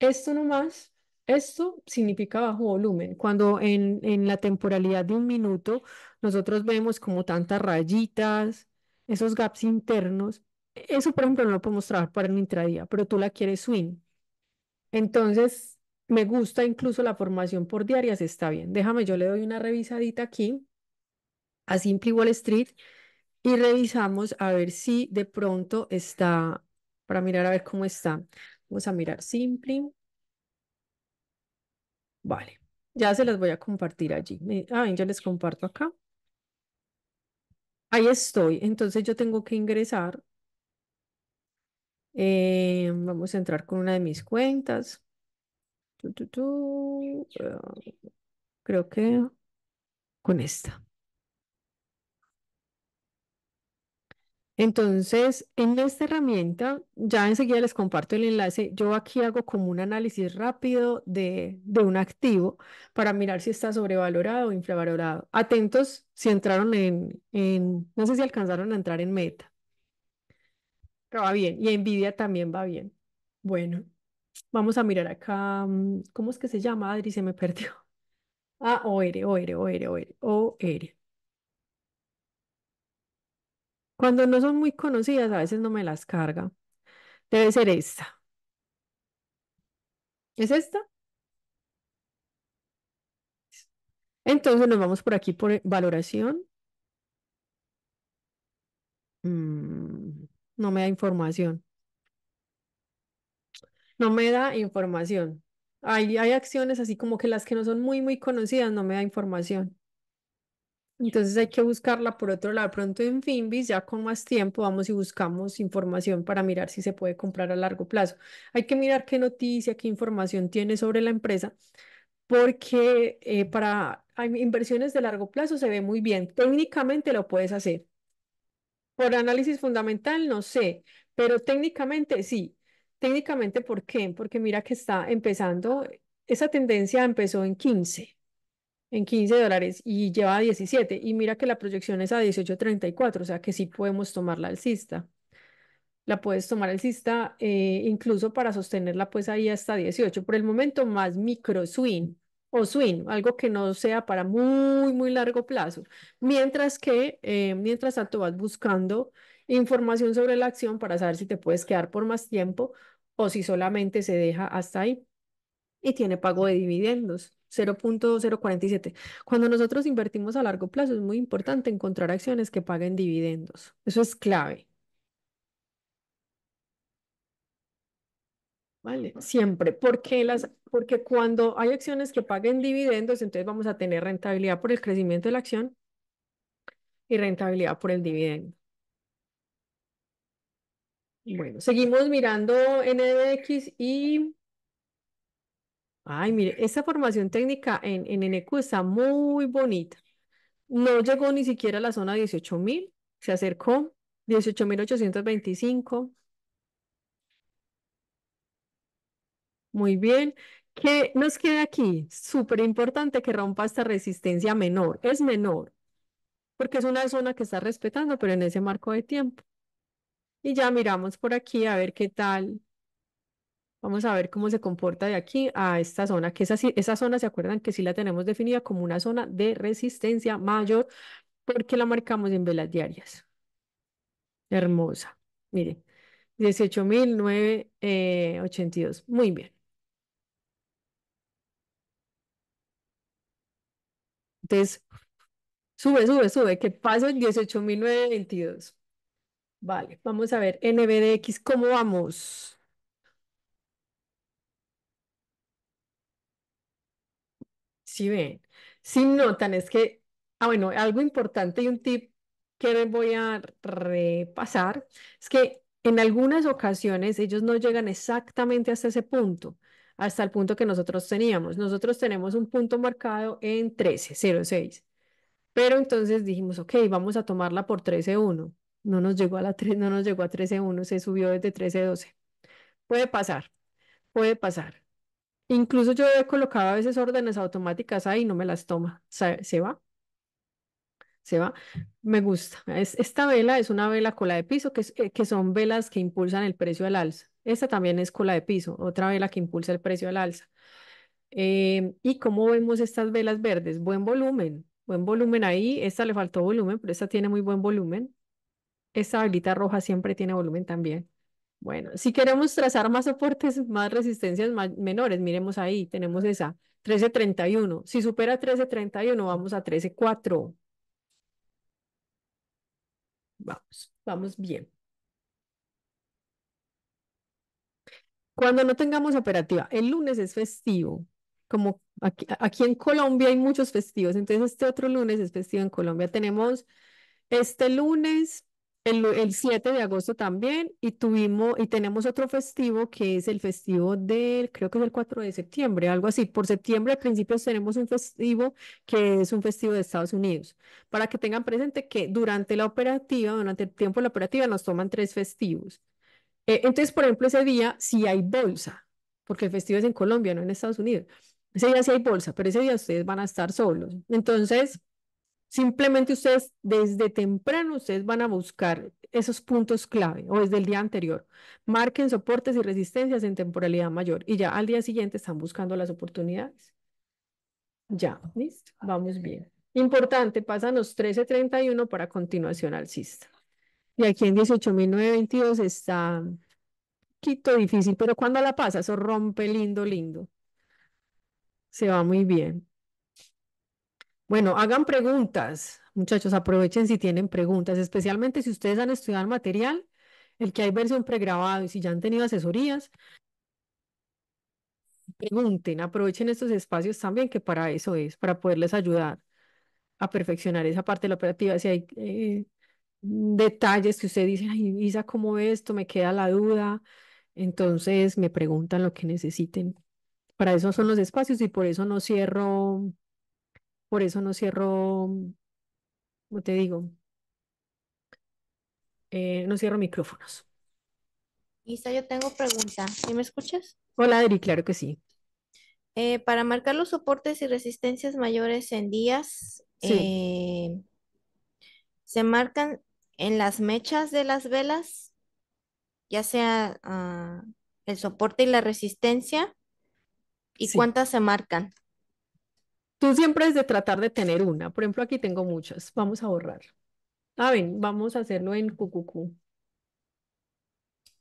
esto no más, esto significa bajo volumen. Cuando en, en la temporalidad de un minuto nosotros vemos como tantas rayitas, esos gaps internos, eso por ejemplo no lo podemos trabajar para el intradía, pero tú la quieres swing. Entonces, me gusta incluso la formación por diarias, está bien. Déjame, yo le doy una revisadita aquí a Simply Wall Street y revisamos a ver si de pronto está, para mirar a ver cómo está. Vamos a mirar Simply. Vale, ya se las voy a compartir allí. Ah, ya les comparto acá. Ahí estoy, entonces yo tengo que ingresar. Eh, vamos a entrar con una de mis cuentas. Eh, creo que con esta. Entonces, en esta herramienta, ya enseguida les comparto el enlace, yo aquí hago como un análisis rápido de, un activo para mirar si está sobrevalorado o infravalorado. Atentos si entraron en, en, no sé si alcanzaron a entrar en Meta. Pero va bien, y envidia también va bien. Bueno, Vamos a mirar acá, mm, ¿cómo es que se llama, Adri? Se me perdió. Ah, OR, OR, OR, OR, OR. Cuando no son muy conocidas, a veces no me las carga. Debe ser esta. ¿Es esta? Entonces nos vamos por aquí por valoración. Mm, no me da información no me da información. Hay, hay acciones así como que las que no son muy, muy conocidas, no me da información. Entonces hay que buscarla por otro lado. Pronto en Finbis, ya con más tiempo, vamos y buscamos información para mirar si se puede comprar a largo plazo. Hay que mirar qué noticia, qué información tiene sobre la empresa, porque eh, para inversiones de largo plazo se ve muy bien. Técnicamente lo puedes hacer. Por análisis fundamental, no sé, pero técnicamente sí. Técnicamente, ¿por qué? Porque mira que está empezando, esa tendencia empezó en 15, en 15 dólares y lleva a 17. Y mira que la proyección es a 18.34, o sea que sí podemos tomarla alcista. La puedes tomar alcista eh, incluso para sostenerla pues ahí hasta 18. Por el momento más micro swing o swing, algo que no sea para muy, muy largo plazo. Mientras que, eh, mientras tanto vas buscando información sobre la acción para saber si te puedes quedar por más tiempo o si solamente se deja hasta ahí y tiene pago de dividendos. 0.047. Cuando nosotros invertimos a largo plazo es muy importante encontrar acciones que paguen dividendos. Eso es clave. ¿Vale? Siempre. Porque, las, porque cuando hay acciones que paguen dividendos, entonces vamos a tener rentabilidad por el crecimiento de la acción y rentabilidad por el dividendo. Bueno, seguimos mirando NDX y... Ay, mire, esa formación técnica en, en NQ está muy bonita. No llegó ni siquiera a la zona 18.000, se acercó 18.825. Muy bien. ¿Qué nos queda aquí? Súper importante que rompa esta resistencia menor. Es menor, porque es una zona que está respetando, pero en ese marco de tiempo. Y ya miramos por aquí a ver qué tal. Vamos a ver cómo se comporta de aquí a esta zona, que esa, esa zona se acuerdan que sí la tenemos definida como una zona de resistencia mayor porque la marcamos en velas diarias. Hermosa. Miren, 18.982. Eh, Muy bien. Entonces, sube, sube, sube, ¿Qué paso en 18.922. Vale, vamos a ver, NBDX, ¿cómo vamos? Si ven, si notan, es que, ah, bueno, algo importante y un tip que voy a repasar es que en algunas ocasiones ellos no llegan exactamente hasta ese punto, hasta el punto que nosotros teníamos. Nosotros tenemos un punto marcado en 13.06, pero entonces dijimos, ok, vamos a tomarla por 13.1 no nos llegó a la no llegó a 13.1, se subió desde 13.12. Puede pasar, puede pasar. Incluso yo he colocado a veces órdenes automáticas ahí y no me las toma. Se, va. Se va. Me gusta. esta vela es una vela cola de piso, que, eh, que son velas que impulsan el precio al alza. Esta también es cola de piso, otra vela que impulsa el precio al alza. Em, ¿Y cómo vemos estas velas verdes? Buen volumen, buen volumen ahí. Esta le faltó volumen, pero esta tiene muy buen volumen esta tablita roja siempre tiene volumen también. Bueno, si queremos trazar más soportes, más resistencias menores, miremos ahí, tenemos esa, 1331. Si supera 1331, vamos a 134. Vamos, vamos bien. Cuando no tengamos operativa, el lunes es festivo, como aquí, en Colombia hay muchos festivos, entonces este otro lunes es festivo en Colombia. Tenemos este lunes el, 7 de agosto también y tuvimos y tenemos otro festivo que es el festivo del, creo que es el 4 de septiembre, algo así. Por septiembre a principios tenemos un festivo que es un festivo de Estados Unidos. Para que tengan presente que durante la operativa, durante el tiempo de la operativa nos toman tres festivos. Eh, entonces, por ejemplo, ese día si hay bolsa, porque el festivo es en Colombia, no en Estados Unidos. Ese día sí hay bolsa, pero ese día ustedes van a estar solos. Entonces, Simplemente ustedes desde temprano, ustedes van a buscar esos puntos clave o desde el día anterior. Marquen soportes y resistencias en temporalidad mayor y ya al día siguiente están buscando las oportunidades. Ya, listo, vamos bien. Importante, pásanos 1331 para continuación alcista. Y aquí en 18.922 está un poquito difícil, pero cuando la pasa, eso rompe lindo, lindo. Se va muy bien. Bueno, hagan preguntas, muchachos, aprovechen si tienen preguntas, especialmente si ustedes han estudiado el material, el que hay versión pregrabado y si ya han tenido asesorías, pregunten, aprovechen estos espacios también, que para eso es, para poderles ayudar a perfeccionar esa parte de la operativa. Si hay eh, detalles que ustedes dicen, Isa, ¿cómo esto? Me queda la duda. Entonces me preguntan lo que necesiten. Para eso son los espacios y por eso no cierro por eso no cierro, como te digo, eh, no cierro micrófonos. Isa, yo tengo pregunta. ¿Sí me escuchas? Hola, Adri, claro que sí. Eh, para marcar los soportes y resistencias mayores en días, eh, ¿se marcan en las mechas de las velas? Ya sea ah, el soporte y la resistencia. ¿Y cuántas se marcan? siempre es de tratar de tener una. Por ejemplo, aquí tengo muchas. Vamos a borrar. Ah, ven, vamos a hacerlo en QQQ.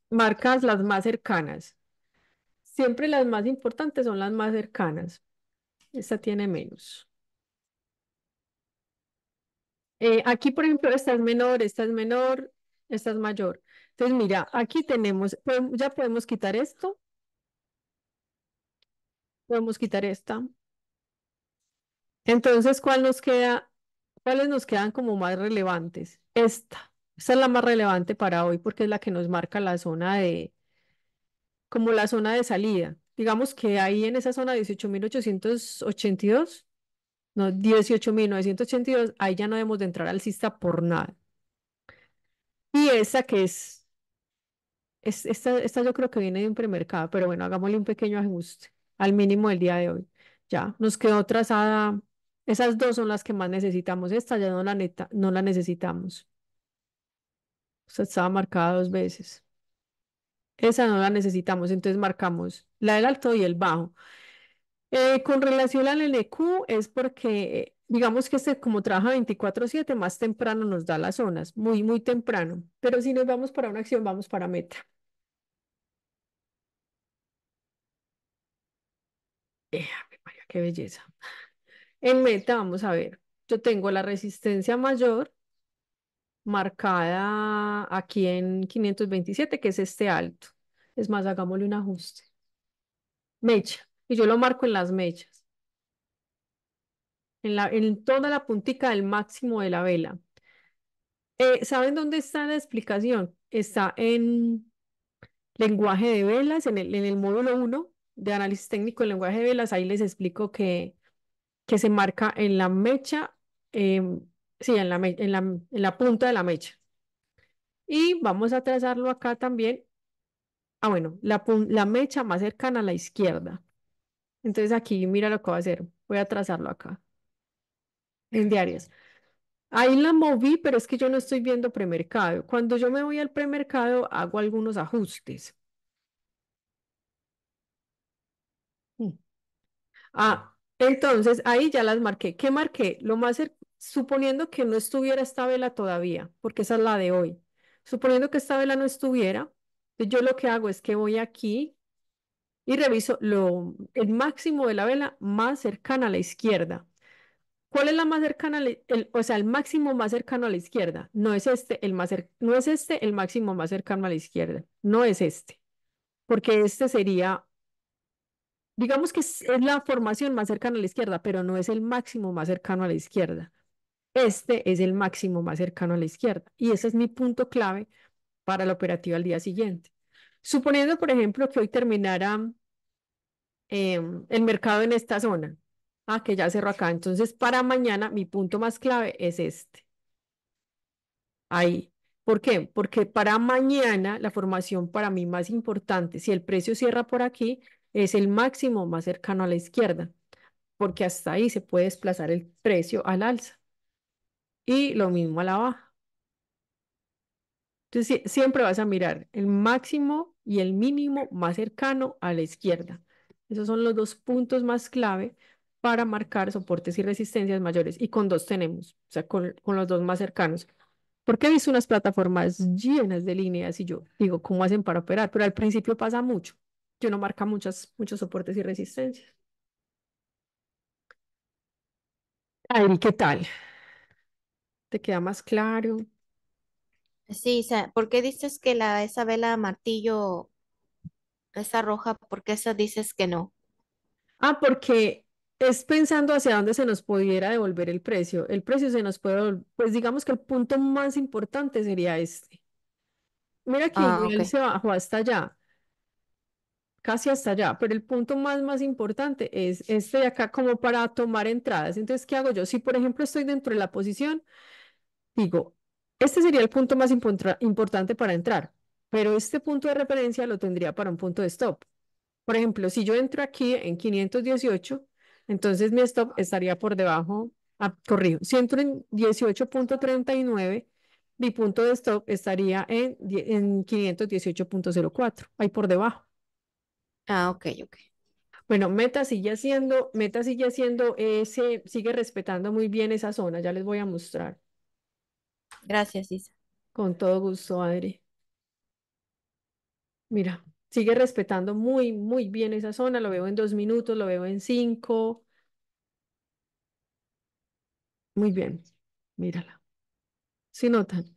Marcas las más cercanas. Siempre las más importantes son las más cercanas. Esta tiene menos. Eh, aquí, por ejemplo, esta es menor, esta es menor, esta es mayor. Entonces, mira, aquí tenemos, ya podemos quitar esto. Podemos quitar esta. Entonces, ¿cuál nos queda, cuáles nos quedan como más relevantes? Esta, esta es la más relevante para hoy porque es la que nos marca la zona de, como la zona de salida. Digamos que ahí en esa zona 18.882, no, 18.982, ahí ya no debemos de entrar cista por nada. Y esta que es, es esta, yo creo que viene de un premercado, pero bueno, hagámosle un pequeño ajuste al mínimo del día de hoy. Ya, nos quedó trazada esas dos son las que más necesitamos. Esta ya no la, no la necesitamos. O sea, estaba marcada dos veces. Esa no la necesitamos, entonces marcamos la del alto y el bajo. Eh, con relación al LQ es porque, digamos que este como trabaja 24-7, más temprano nos da las zonas, muy, muy temprano. Pero si nos vamos para una acción, vamos para meta. Eh, qué belleza. En meta, vamos a ver, yo tengo la resistencia mayor marcada aquí en 527, que es este alto. Es más, hagámosle un ajuste. Mecha. Y yo lo marco en las mechas. En, la, en toda la puntica del máximo de la vela. Eh, ¿Saben dónde está la explicación? Está en lenguaje de velas, en el, en el módulo 1 de análisis técnico en lenguaje de velas. Ahí les explico que que se marca en la mecha, em, sí, en la, en, la, punta de la mecha. Y vamos a trazarlo acá también. Ah, bueno, la, la mecha más cercana a la izquierda. Entonces aquí, mira lo que voy a hacer. Voy a trazarlo acá, en diarias. Ahí la moví, pero es que yo no estoy viendo premercado. Cuando yo me voy al premercado, hago algunos ajustes. Mm. Ah, entonces, ahí ya las marqué. ¿Qué marqué? Lo más, suponiendo que no estuviera esta vela todavía, porque esa es la de hoy. Suponiendo que esta vela no estuviera, pues yo lo que hago es que voy aquí y reviso lo, el máximo de la vela más cercana a la izquierda. ¿Cuál es la más cercana? El, o sea, el máximo más cercano a la izquierda. No es este el más no es este el máximo más cercano a la izquierda. No es este, porque este sería digamos que es, la formación más cercana a la izquierda, pero no es el máximo más cercano a la izquierda. Este es el máximo más cercano a la izquierda y ese es mi punto clave para la operativa al día siguiente. Suponiendo, por ejemplo, que hoy terminara em, el mercado en esta zona, ah, que ya cerró acá, entonces para mañana mi punto más clave es este. Ahí. ¿Por qué? Porque para mañana la formación para mí más importante, si el precio cierra por aquí, es el máximo más cercano a la izquierda, porque hasta ahí se puede desplazar el precio al alza. Y lo mismo a la baja. Entonces siempre vas a mirar el máximo y el mínimo más cercano a la izquierda. Esos son los dos puntos más clave para marcar soportes y resistencias mayores. Y con dos tenemos, o sea, con, los dos más cercanos. Porque he visto unas plataformas llenas de líneas y yo digo, ¿cómo hacen para operar? Pero al principio pasa mucho que marca muchas, muchos soportes y resistencias. Adri, ¿qué tal? ¿Te queda más claro? Sí, ¿por qué dices que la, esa vela martillo, esa roja, por qué esa dices que no? Ah, porque es pensando hacia dónde se nos pudiera devolver el precio. El precio se nos puede pues digamos que el punto más importante sería este. Mira que ah, se hasta allá, casi hasta allá, pero el punto más, más importante es este de acá como para tomar entradas. Entonces, ¿qué hago yo? Si, por ejemplo, estoy dentro de la posición, digo, este sería el punto más importante para entrar, pero este punto de referencia lo tendría para un punto de stop. Por ejemplo, si yo entro aquí en 518, entonces mi stop estaría por debajo, ah, Si entro en 18.39, mi punto de stop estaría en, en 518.04, ahí por debajo. Ah, ok, ok. Bueno, Meta sigue haciendo, Meta sigue haciendo, ese, sigue respetando muy bien esa zona, ya les voy a mostrar. Gracias, Isa. Con todo gusto, Adri. Mira, sigue respetando muy, muy bien esa zona, lo veo en dos minutos, lo veo en cinco. Muy bien, mírala. ¿Sí notan?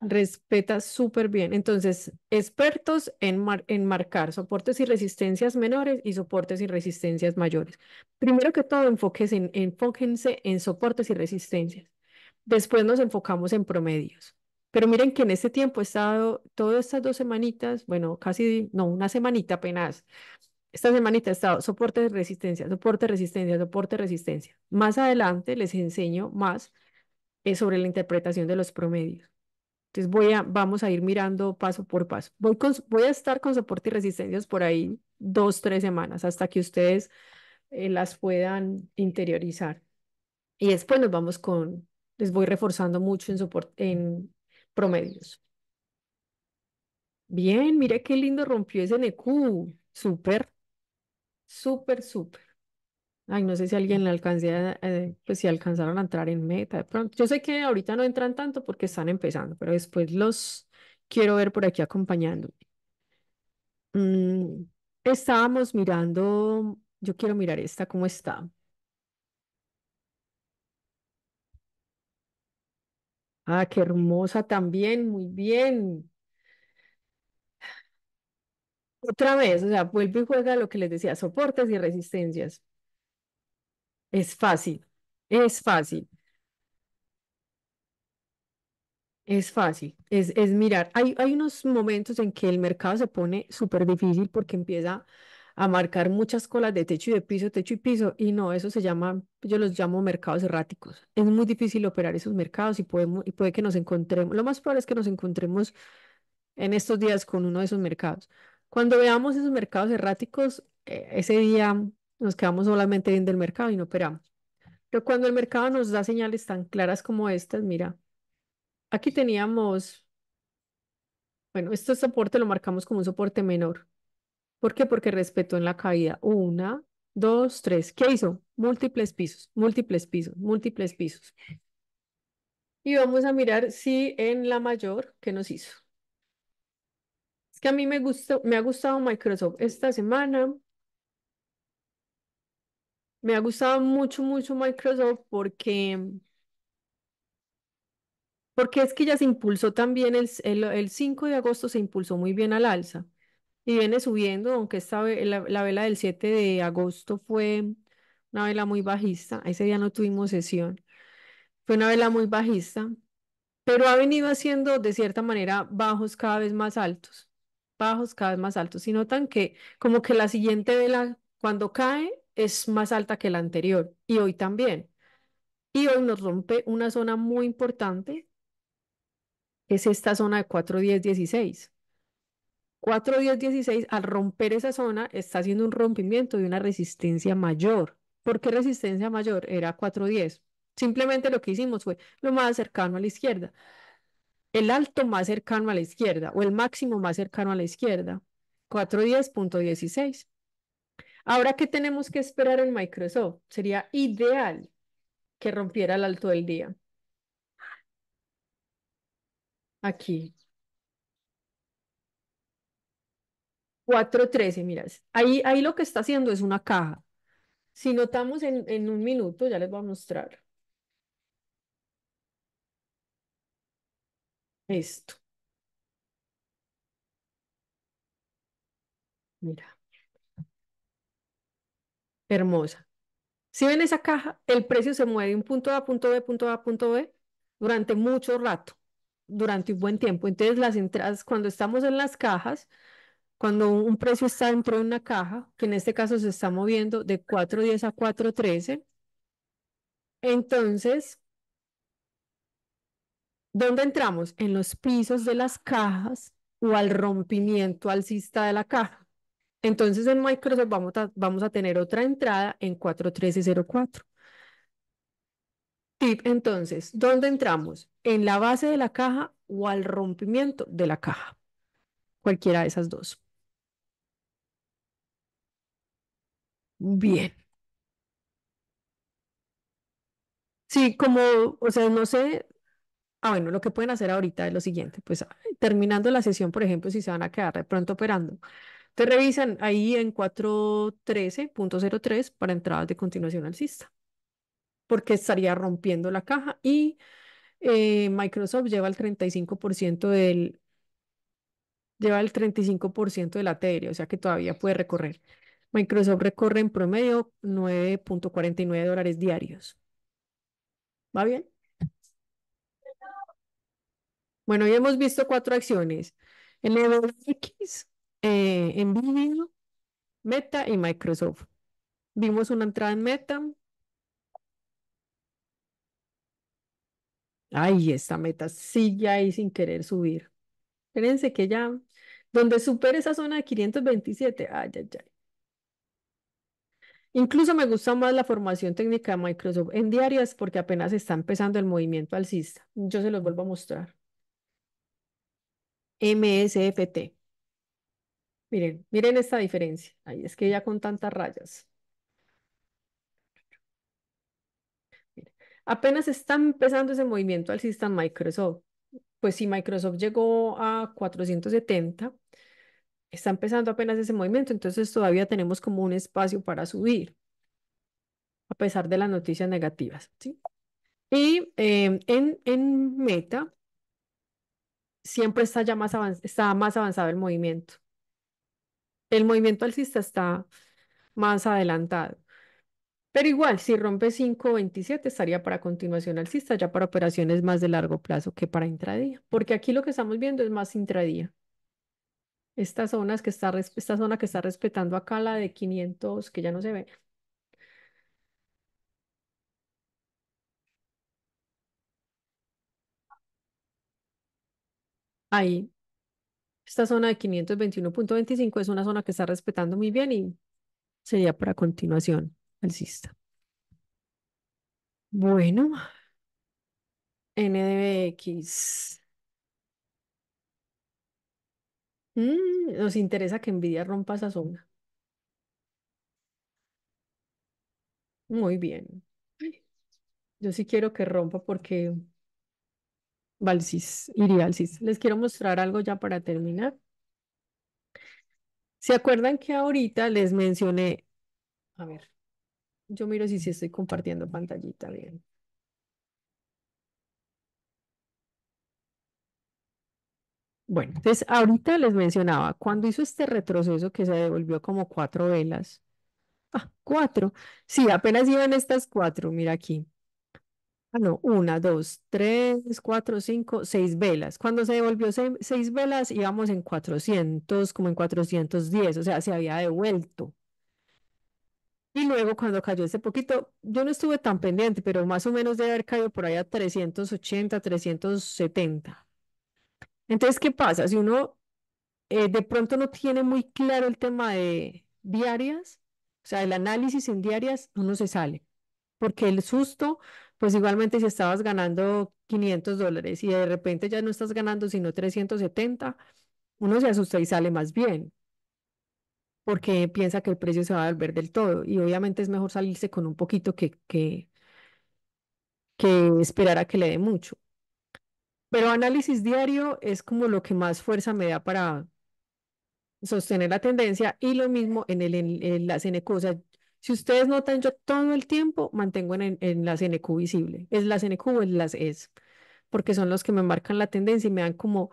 respeta súper bien. Entonces, expertos en, en marcar soportes y resistencias menores y soportes y resistencias mayores. Primero que todo, en, enfóquense en soportes y resistencias. Después nos enfocamos en promedios. Pero miren que en este tiempo he estado todas estas dos semanitas, bueno, casi, no, una semanita apenas. Esta semanita he estado soporte de resistencia, soporte resistencia, soporte resistencia. Más adelante les enseño más eh, sobre la interpretación de los promedios. Entonces voy a, vamos a ir mirando paso por paso. Voy, a estar con soporte y resistencias por ahí dos, tres semanas hasta que ustedes eh, las puedan interiorizar. Y después nos vamos con, les voy reforzando mucho en, soporte, en promedios. Bien, mira qué lindo rompió ese NQ. Súper, súper, súper. Ay, no sé si alguien la alcance, eh, pues si alcanzaron a entrar en meta. De pronto, yo sé que ahorita no entran tanto porque están empezando, pero después los quiero ver por aquí acompañándome. Mm, estábamos mirando, yo quiero mirar esta, ¿cómo está? Ah, qué hermosa también, muy bien. Otra vez, o sea, vuelve y juega lo que les decía, soportes y resistencias. Es fácil, es fácil. Es fácil, es, es mirar. Hay, hay unos momentos en que el mercado se pone súper difícil porque empieza a marcar muchas colas de techo y de piso, techo y piso, y no, eso se llama, yo los llamo mercados erráticos. Es muy difícil operar esos mercados y, y puede que nos encontremos, lo más probable es que nos encontremos en estos días con uno de esos mercados. Cuando veamos esos mercados erráticos, eh, ese día nos quedamos solamente viendo el mercado y no operamos. Pero cuando el mercado nos da señales tan claras como estas, mira, aquí teníamos, bueno, este soporte lo marcamos como un soporte menor. ¿Por qué? Porque respetó en la caída. Una, dos, tres. ¿Qué hizo? Múltiples pisos, múltiples pisos, múltiples pisos. Y vamos a mirar si en la mayor, ¿qué nos hizo? Es que a mí me, gustó, me ha gustado Microsoft esta semana. Me ha gustado mucho, mucho Microsoft porque, porque es que ya se impulsó también, el, el, el 5 de agosto se impulsó muy bien al alza y viene subiendo, aunque esta, la, vela del 7 de agosto fue una vela muy bajista, ese día no tuvimos sesión, fue una vela muy bajista, pero ha venido haciendo de cierta manera bajos cada vez más altos, bajos cada vez más altos. y notan que como que la siguiente vela cuando cae es más alta que la anterior y hoy también. Y hoy nos rompe una zona muy importante, es esta zona de 4.10.16. 4.10.16, al romper esa zona, está haciendo un rompimiento de una resistencia mayor. ¿Por qué resistencia mayor? Era 4.10. Simplemente lo que hicimos fue lo más cercano a la izquierda. El alto más cercano a la izquierda o el máximo más cercano a la izquierda. 410.16. Ahora, ¿qué tenemos que esperar en Microsoft? Sería ideal que rompiera el alto del día. Aquí. 4.13, Mira, Ahí, ahí lo que está haciendo es una caja. Si notamos en, en un minuto, ya les voy a mostrar. Esto. Mira hermosa. Si ven esa caja, el precio se mueve de un punto A, punto B, punto A, punto B durante mucho rato, durante un buen tiempo. Entonces, las entradas, cuando estamos en las cajas, cuando un precio está dentro de una caja, que en este caso se está moviendo de 4.10 a 4.13, entonces, ¿dónde entramos? En los pisos de las cajas o al rompimiento alcista de la caja. Entonces en Microsoft vamos a, vamos a tener otra entrada en 41304. Tip, entonces, ¿dónde entramos? ¿En la base de la caja o al rompimiento de la caja? Cualquiera de esas dos. Bien. Sí, como, o sea, no sé, ah, bueno, lo que pueden hacer ahorita es lo siguiente, pues terminando la sesión, por ejemplo, si se van a quedar de pronto operando, te revisan ahí en 413.03 para entradas de continuación alcista, porque estaría rompiendo la caja y eh, Microsoft lleva el 35% del lleva el 35% del la o sea que todavía puede recorrer. Microsoft recorre en promedio 9.49 dólares diarios. ¿Va bien? Bueno, ya hemos visto cuatro acciones. E2X en eh, Meta y Microsoft. Vimos una entrada en Meta. Ay, esta meta sigue ahí sin querer subir. Fíjense que ya, donde supere esa zona de 527, ay, ay, ay. Incluso me gusta más la formación técnica de Microsoft en diarias porque apenas está empezando el movimiento alcista. Yo se los vuelvo a mostrar. MSFT. Miren, miren esta diferencia. Ahí es que ya con tantas rayas. apenas está empezando ese movimiento al Sistema Microsoft. Pues si Microsoft llegó a 470, está empezando apenas ese movimiento, entonces todavía tenemos como un espacio para subir, a pesar de las noticias negativas. Y eh, en, en meta, siempre está ya está más avanzado el movimiento. El movimiento alcista está más adelantado. Pero igual, si rompe 5.27 estaría para continuación alcista, ya para operaciones más de largo plazo que para intradía, porque aquí lo que estamos viendo es más intradía. Esta zona que está, que está respetando acá la de 500, que ya no se ve, Ahí esta zona de 521.25 es una zona que está respetando muy bien y sería para continuación alcista. Bueno, NDBX. Mm, nos interesa que Nvidia rompa esa zona. Muy bien. Yo sí quiero que rompa porque Valsis, iría Les quiero mostrar algo ya para terminar. ¿Se acuerdan que ahorita les mencioné? A ver, yo miro si sí estoy compartiendo pantallita bien. Bueno, entonces ahorita les mencionaba, cuando hizo este retroceso que se devolvió como cuatro velas, ah, cuatro, sí, apenas iban estas cuatro, mira aquí, Ah, no, una, dos, tres, cuatro, cinco, seis velas. Cuando se devolvió seis, velas, íbamos en 400, como en 410, o sea, se había devuelto. Y luego cuando cayó ese poquito, yo no estuve tan pendiente, pero más o menos debe haber caído por allá 380, 370. Entonces, ¿qué pasa? Si uno eh, de pronto no tiene muy claro el tema de diarias, o sea, el análisis en diarias, uno se sale, porque el susto pues igualmente si estabas ganando 500 dólares y de repente ya no estás ganando sino 370, uno se asusta y sale más bien, porque piensa que el precio se va a volver del todo. Y obviamente es mejor salirse con un poquito que, que, que esperar a que le dé mucho. Pero análisis diario es como lo que más fuerza me da para sostener la tendencia y lo mismo en el en, las si ustedes notan, yo todo el tiempo mantengo en, en la CNQ visible. Es la CNQ o es las es, porque son los que me marcan la tendencia y me dan como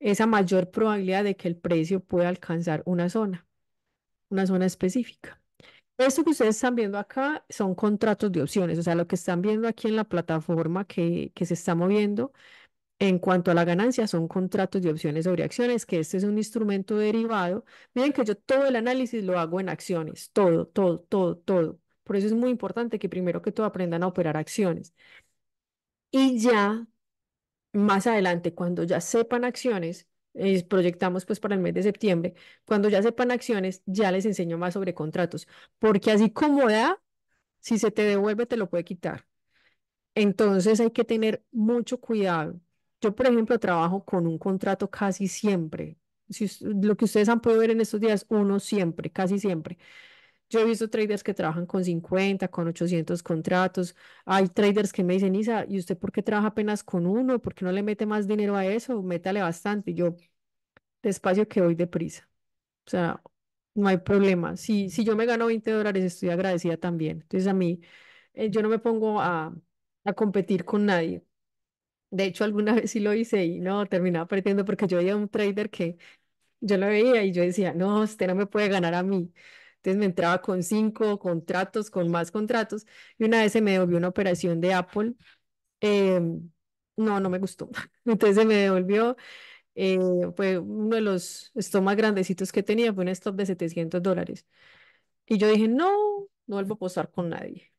esa mayor probabilidad de que el precio pueda alcanzar una zona, una zona específica. Esto que ustedes están viendo acá son contratos de opciones, o sea, lo que están viendo aquí en la plataforma que, que se está moviendo en cuanto a la ganancia, son contratos de opciones sobre acciones, que este es un instrumento derivado. Miren que yo todo el análisis lo hago en acciones, todo, todo, todo, todo. Por eso es muy importante que primero que todo aprendan a operar acciones. Y ya más adelante, cuando ya sepan acciones, eh, proyectamos pues para el mes de septiembre, cuando ya sepan acciones, ya les enseño más sobre contratos, porque así como da, si se te devuelve, te lo puede quitar. Entonces hay que tener mucho cuidado yo, por ejemplo, trabajo con un contrato casi siempre. lo que ustedes han podido ver en estos días, uno siempre, casi siempre. Yo he visto traders que trabajan con 50, con 800 contratos. Hay traders que me dicen, Isa, ¿y usted por qué trabaja apenas con uno? ¿Por qué no le mete más dinero a eso? Métale bastante. yo, despacio que voy deprisa. O sea, no hay problema. Si, si yo me gano 20 dólares, estoy agradecida también. Entonces, a mí, eh, yo no me pongo a, a competir con nadie. De hecho, alguna vez sí lo hice y no, terminaba perdiendo porque yo veía un trader que yo lo veía y yo decía, no, usted no me puede ganar a mí. Entonces me entraba con cinco contratos, con más contratos. Y una vez se me devolvió una operación de Apple. Em, no, no me gustó. Entonces se me devolvió. Eh, uno de los stop más grandecitos que tenía, fue un stop de 700 dólares. Y yo dije, no, no vuelvo a posar con nadie.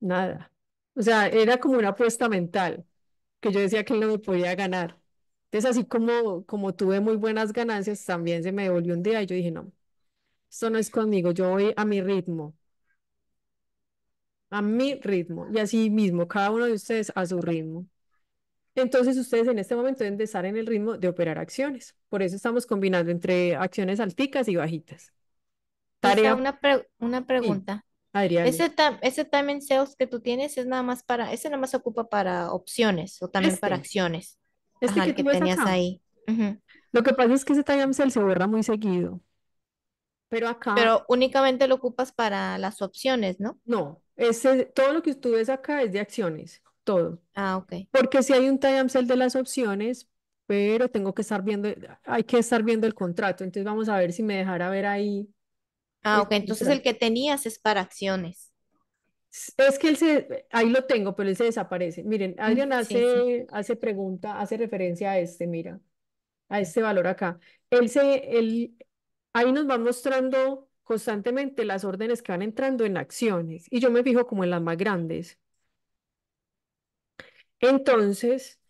Nada. O sea, era como una apuesta mental que yo decía que él no me podía ganar. Entonces, así como, como tuve muy buenas ganancias, también se me devolvió un día y yo dije, no, esto no es conmigo, yo voy a mi ritmo, a mi ritmo y así mismo, cada uno de ustedes a su ritmo. Entonces, ustedes en este momento deben de estar en el ritmo de operar acciones. Por eso estamos combinando entre acciones alticas y bajitas. Tarea. una pregunta. Ese, ese time and sales que tú tienes es nada más para, ese nada más ocupa para opciones o también para este. acciones. Este que, que tenías ahí. Lo que pasa es que ese time and sales se borra muy seguido. Pero acá. Pero únicamente lo ocupas para las opciones, ¿no? No, ese, todo lo que tú ves acá es de acciones, todo. Ah, ok. Porque si hay un time and de las opciones, pero tengo que estar viendo, hay que estar viendo el contrato. Entonces vamos a ver si me dejará ver ahí Ah, ok, entonces el que tenías es para acciones. Es que él se, ahí lo tengo, pero él se desaparece. Miren, mm, Adrián hace, hace pregunta, hace referencia a este, mira, a este valor acá. Él se, él, ahí nos va mostrando constantemente las órdenes que van entrando en acciones y yo me fijo como en las más grandes. Entonces,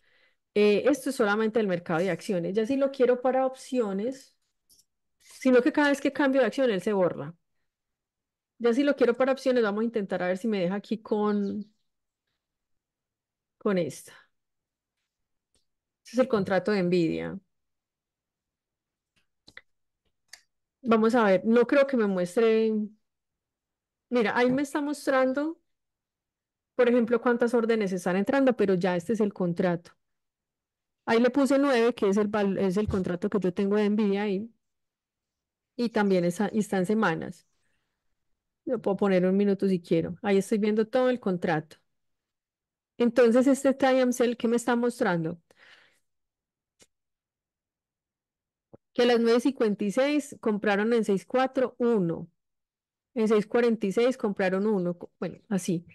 eh, esto es solamente el mercado de acciones. Ya si lo quiero para opciones, sino que cada vez que cambio de acción él se borra. Ya si lo quiero para opciones, vamos a intentar a ver si me deja aquí con, con esta. Este es el contrato de NVIDIA. Vamos a ver, no creo que me muestre. Mira, ahí me está mostrando, por ejemplo, cuántas órdenes están entrando, pero ya este es el contrato. Ahí le puse 9, que es el, es el contrato que yo tengo de NVIDIA ahí y también está, están semanas. Lo puedo poner un minuto si quiero. Ahí estoy viendo todo el contrato. Entonces, este time cell, ¿qué me está mostrando? Que a las 9.56 compraron en 6.41. En 6.46 compraron uno. Bueno, así.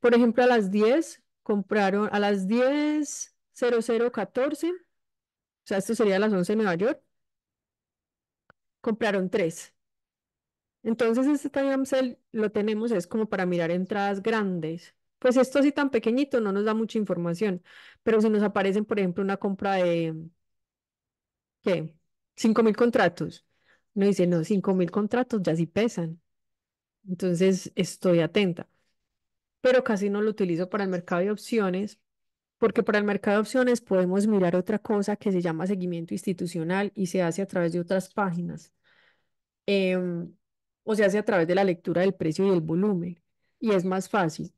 Por ejemplo, a las 10 compraron, a las 10.0014. O sea, esto sería a las 11 en Nueva York compraron tres. Entonces este time lo tenemos es como para mirar entradas grandes. Pues esto así tan pequeñito no nos da mucha información, pero si nos aparecen, por ejemplo, una compra de, ¿qué? 5.000 contratos. Nos dice, no, 5.000 contratos ya sí pesan. Entonces estoy atenta. Pero casi no lo utilizo para el mercado de opciones porque para el mercado de opciones podemos mirar otra cosa que se llama seguimiento institucional y se hace a través de otras páginas, em, o se hace a través de la lectura del precio y el volumen, y es más fácil,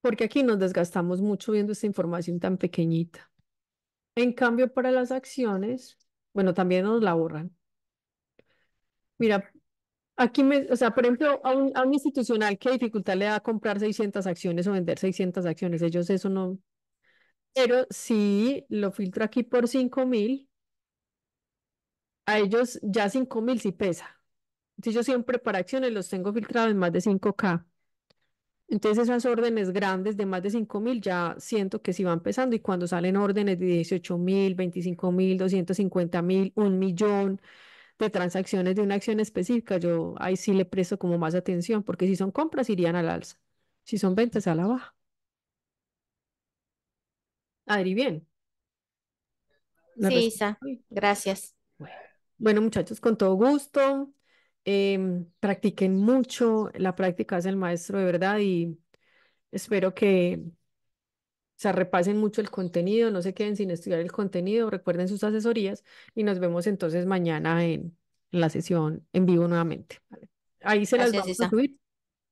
porque aquí nos desgastamos mucho viendo esta información tan pequeñita. En cambio, para las acciones, bueno, también nos la borran. Mira, Aquí, me, o sea, por ejemplo, a un, institucional, que dificultad le da comprar 600 acciones o vender 600 acciones? Ellos eso no. Pero si lo filtro aquí por 5 mil, a ellos ya 5 mil sí pesa. Si yo siempre para acciones los tengo filtrados en más de 5K. Entonces esas órdenes grandes de más de 5 mil ya siento que sí van pesando y cuando salen órdenes de 18 mil, 25 mil, 250 mil, un millón, de transacciones de una acción específica, yo ahí sí le presto como más atención, porque si son compras irían al alza, si son ventas a la baja. Adri, bien. Sí, Isa, gracias. Bueno. muchachos, con todo gusto. Em, practiquen mucho, la práctica es el maestro de verdad y espero que o sea, repasen mucho el contenido, no se queden sin estudiar el contenido, recuerden sus asesorías y nos vemos entonces mañana en, la sesión en vivo nuevamente. Ahí se las vamos a subir.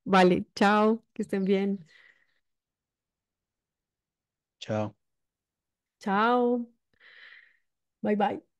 Vale, chao, que estén bien. Chao. Chao. Bye bye.